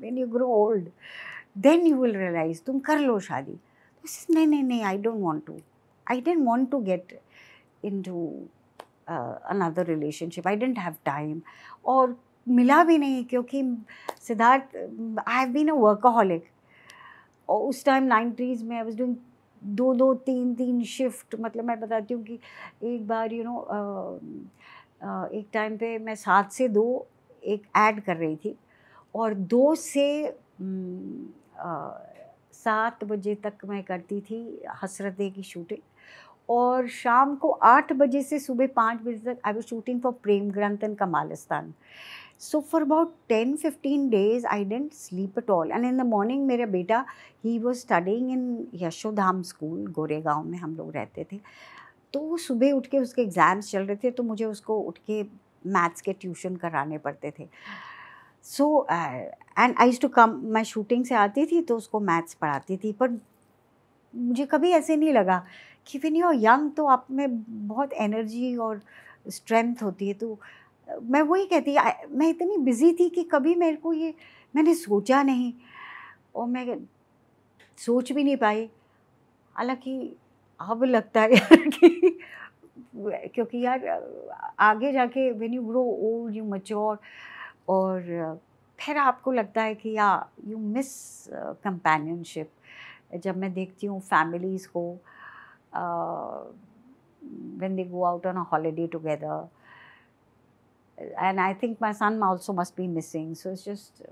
when you grow old then you will realise तुम कर लो शादी तो नहीं नहीं नहीं I don't want to I didn't want to get into another relationship I didn't have time और मिला भी नहीं क्योंकि Siddharth I have been a workaholic और उस टाइम नाइन्टीज़ में आई वॉज डूइंग दो दो तीन तीन शिफ्ट मतलब मैं बताती हूँ कि एक बार you you know know, uh, uh, एक टाइम पे मैं सात से दो एक ऐड कर रही थी और दो से सात बजे तक मैं करती थी हसरतें की शूटिंग और शाम को आठ बजे से सुबह पाँच बजे तक I was shooting for Prem Granth Kamalistan so for about ten fifteen days I didn't sleep at all and in the morning मेरा बेटा he was studying in Yashodham school Goregaon में हम लोग रहते थे तो सुबह उठ के उसके एग्ज़ाम्स चल रहे थे तो मुझे उसको उठ के मैथ्स के ट्यूशन कराने पड़ते थे so and I to come मैं शूटिंग से आती थी तो उसको मैथ्स पढ़ाती थी पर मुझे कभी ऐसे नहीं लगा कि विन यू यंग तो आप में बहुत एनर्जी और स्ट्रेंथ होती है तो uh, मैं वही कहती आ, मैं इतनी बिज़ी थी कि कभी मेरे को ये मैंने सोचा नहीं और मैं सोच भी नहीं पाई हालांकि अब लगता है *laughs* कि क्योंकि यार आगे जाके when you grow old you mature और फिर आपको लगता है कि या यू मिस कंपेनियनशिप जब मैं देखती हूँ फैमिलीज़ को when they go out on a together and I think my son son also must be missing so it's just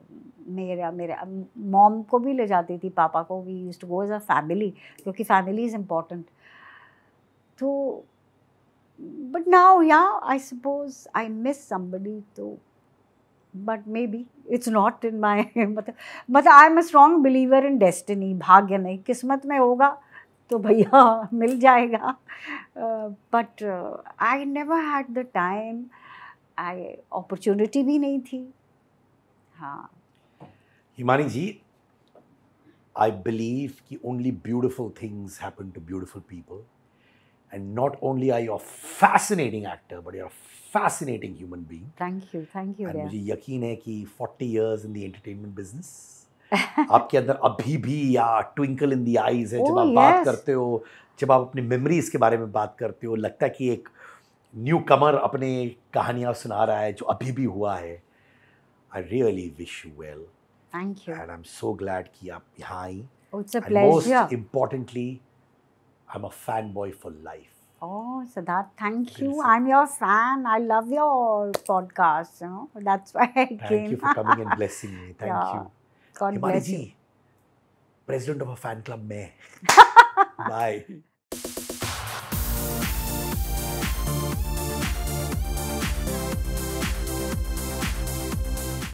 मेरा मेरा मॉम um, को भी ले जाती थी पापा को we use to go as a family क्योंकि फैमिली इज़ इम्पोर्टेंट तो but now, yeah, I suppose I miss somebody too. But maybe it's not in my. *laughs* But I'm a strong believer in destiny. Bhagya nahi. Kismat mein hoga, to bhaiya mil jayega. Uh, but I never had the time. I opportunity bhi nahi thi. Himani ji, I believe ki only beautiful things happen to beautiful people. And not only are you a fascinating actor, but you're a fascinating human being. Thank you, thank you. And mujhe yakeen hai ki 40 years in the entertainment business, आपके अंदर अभी भी या twinkle in the eyes है oh, जब आप yes. बात करते हो जब आप अपनी मेमोरीज के बारे में बात करते हो लगता है कि एक न्यू कमर अपने कहानियां सुना रहा है जो अभी भी हुआ है I really wish you well thank you and I am so glad कि आप यहाँ I most importantly I'm a fanboy for life. Oh, Siddharth, thank you. I'm your fan. I love your podcast. You know, *laughs* that's why I thank came. Thank you for coming and blessing me. *laughs* Thank yeah. you. God bless you. president of a fan club, me. *laughs* Bye.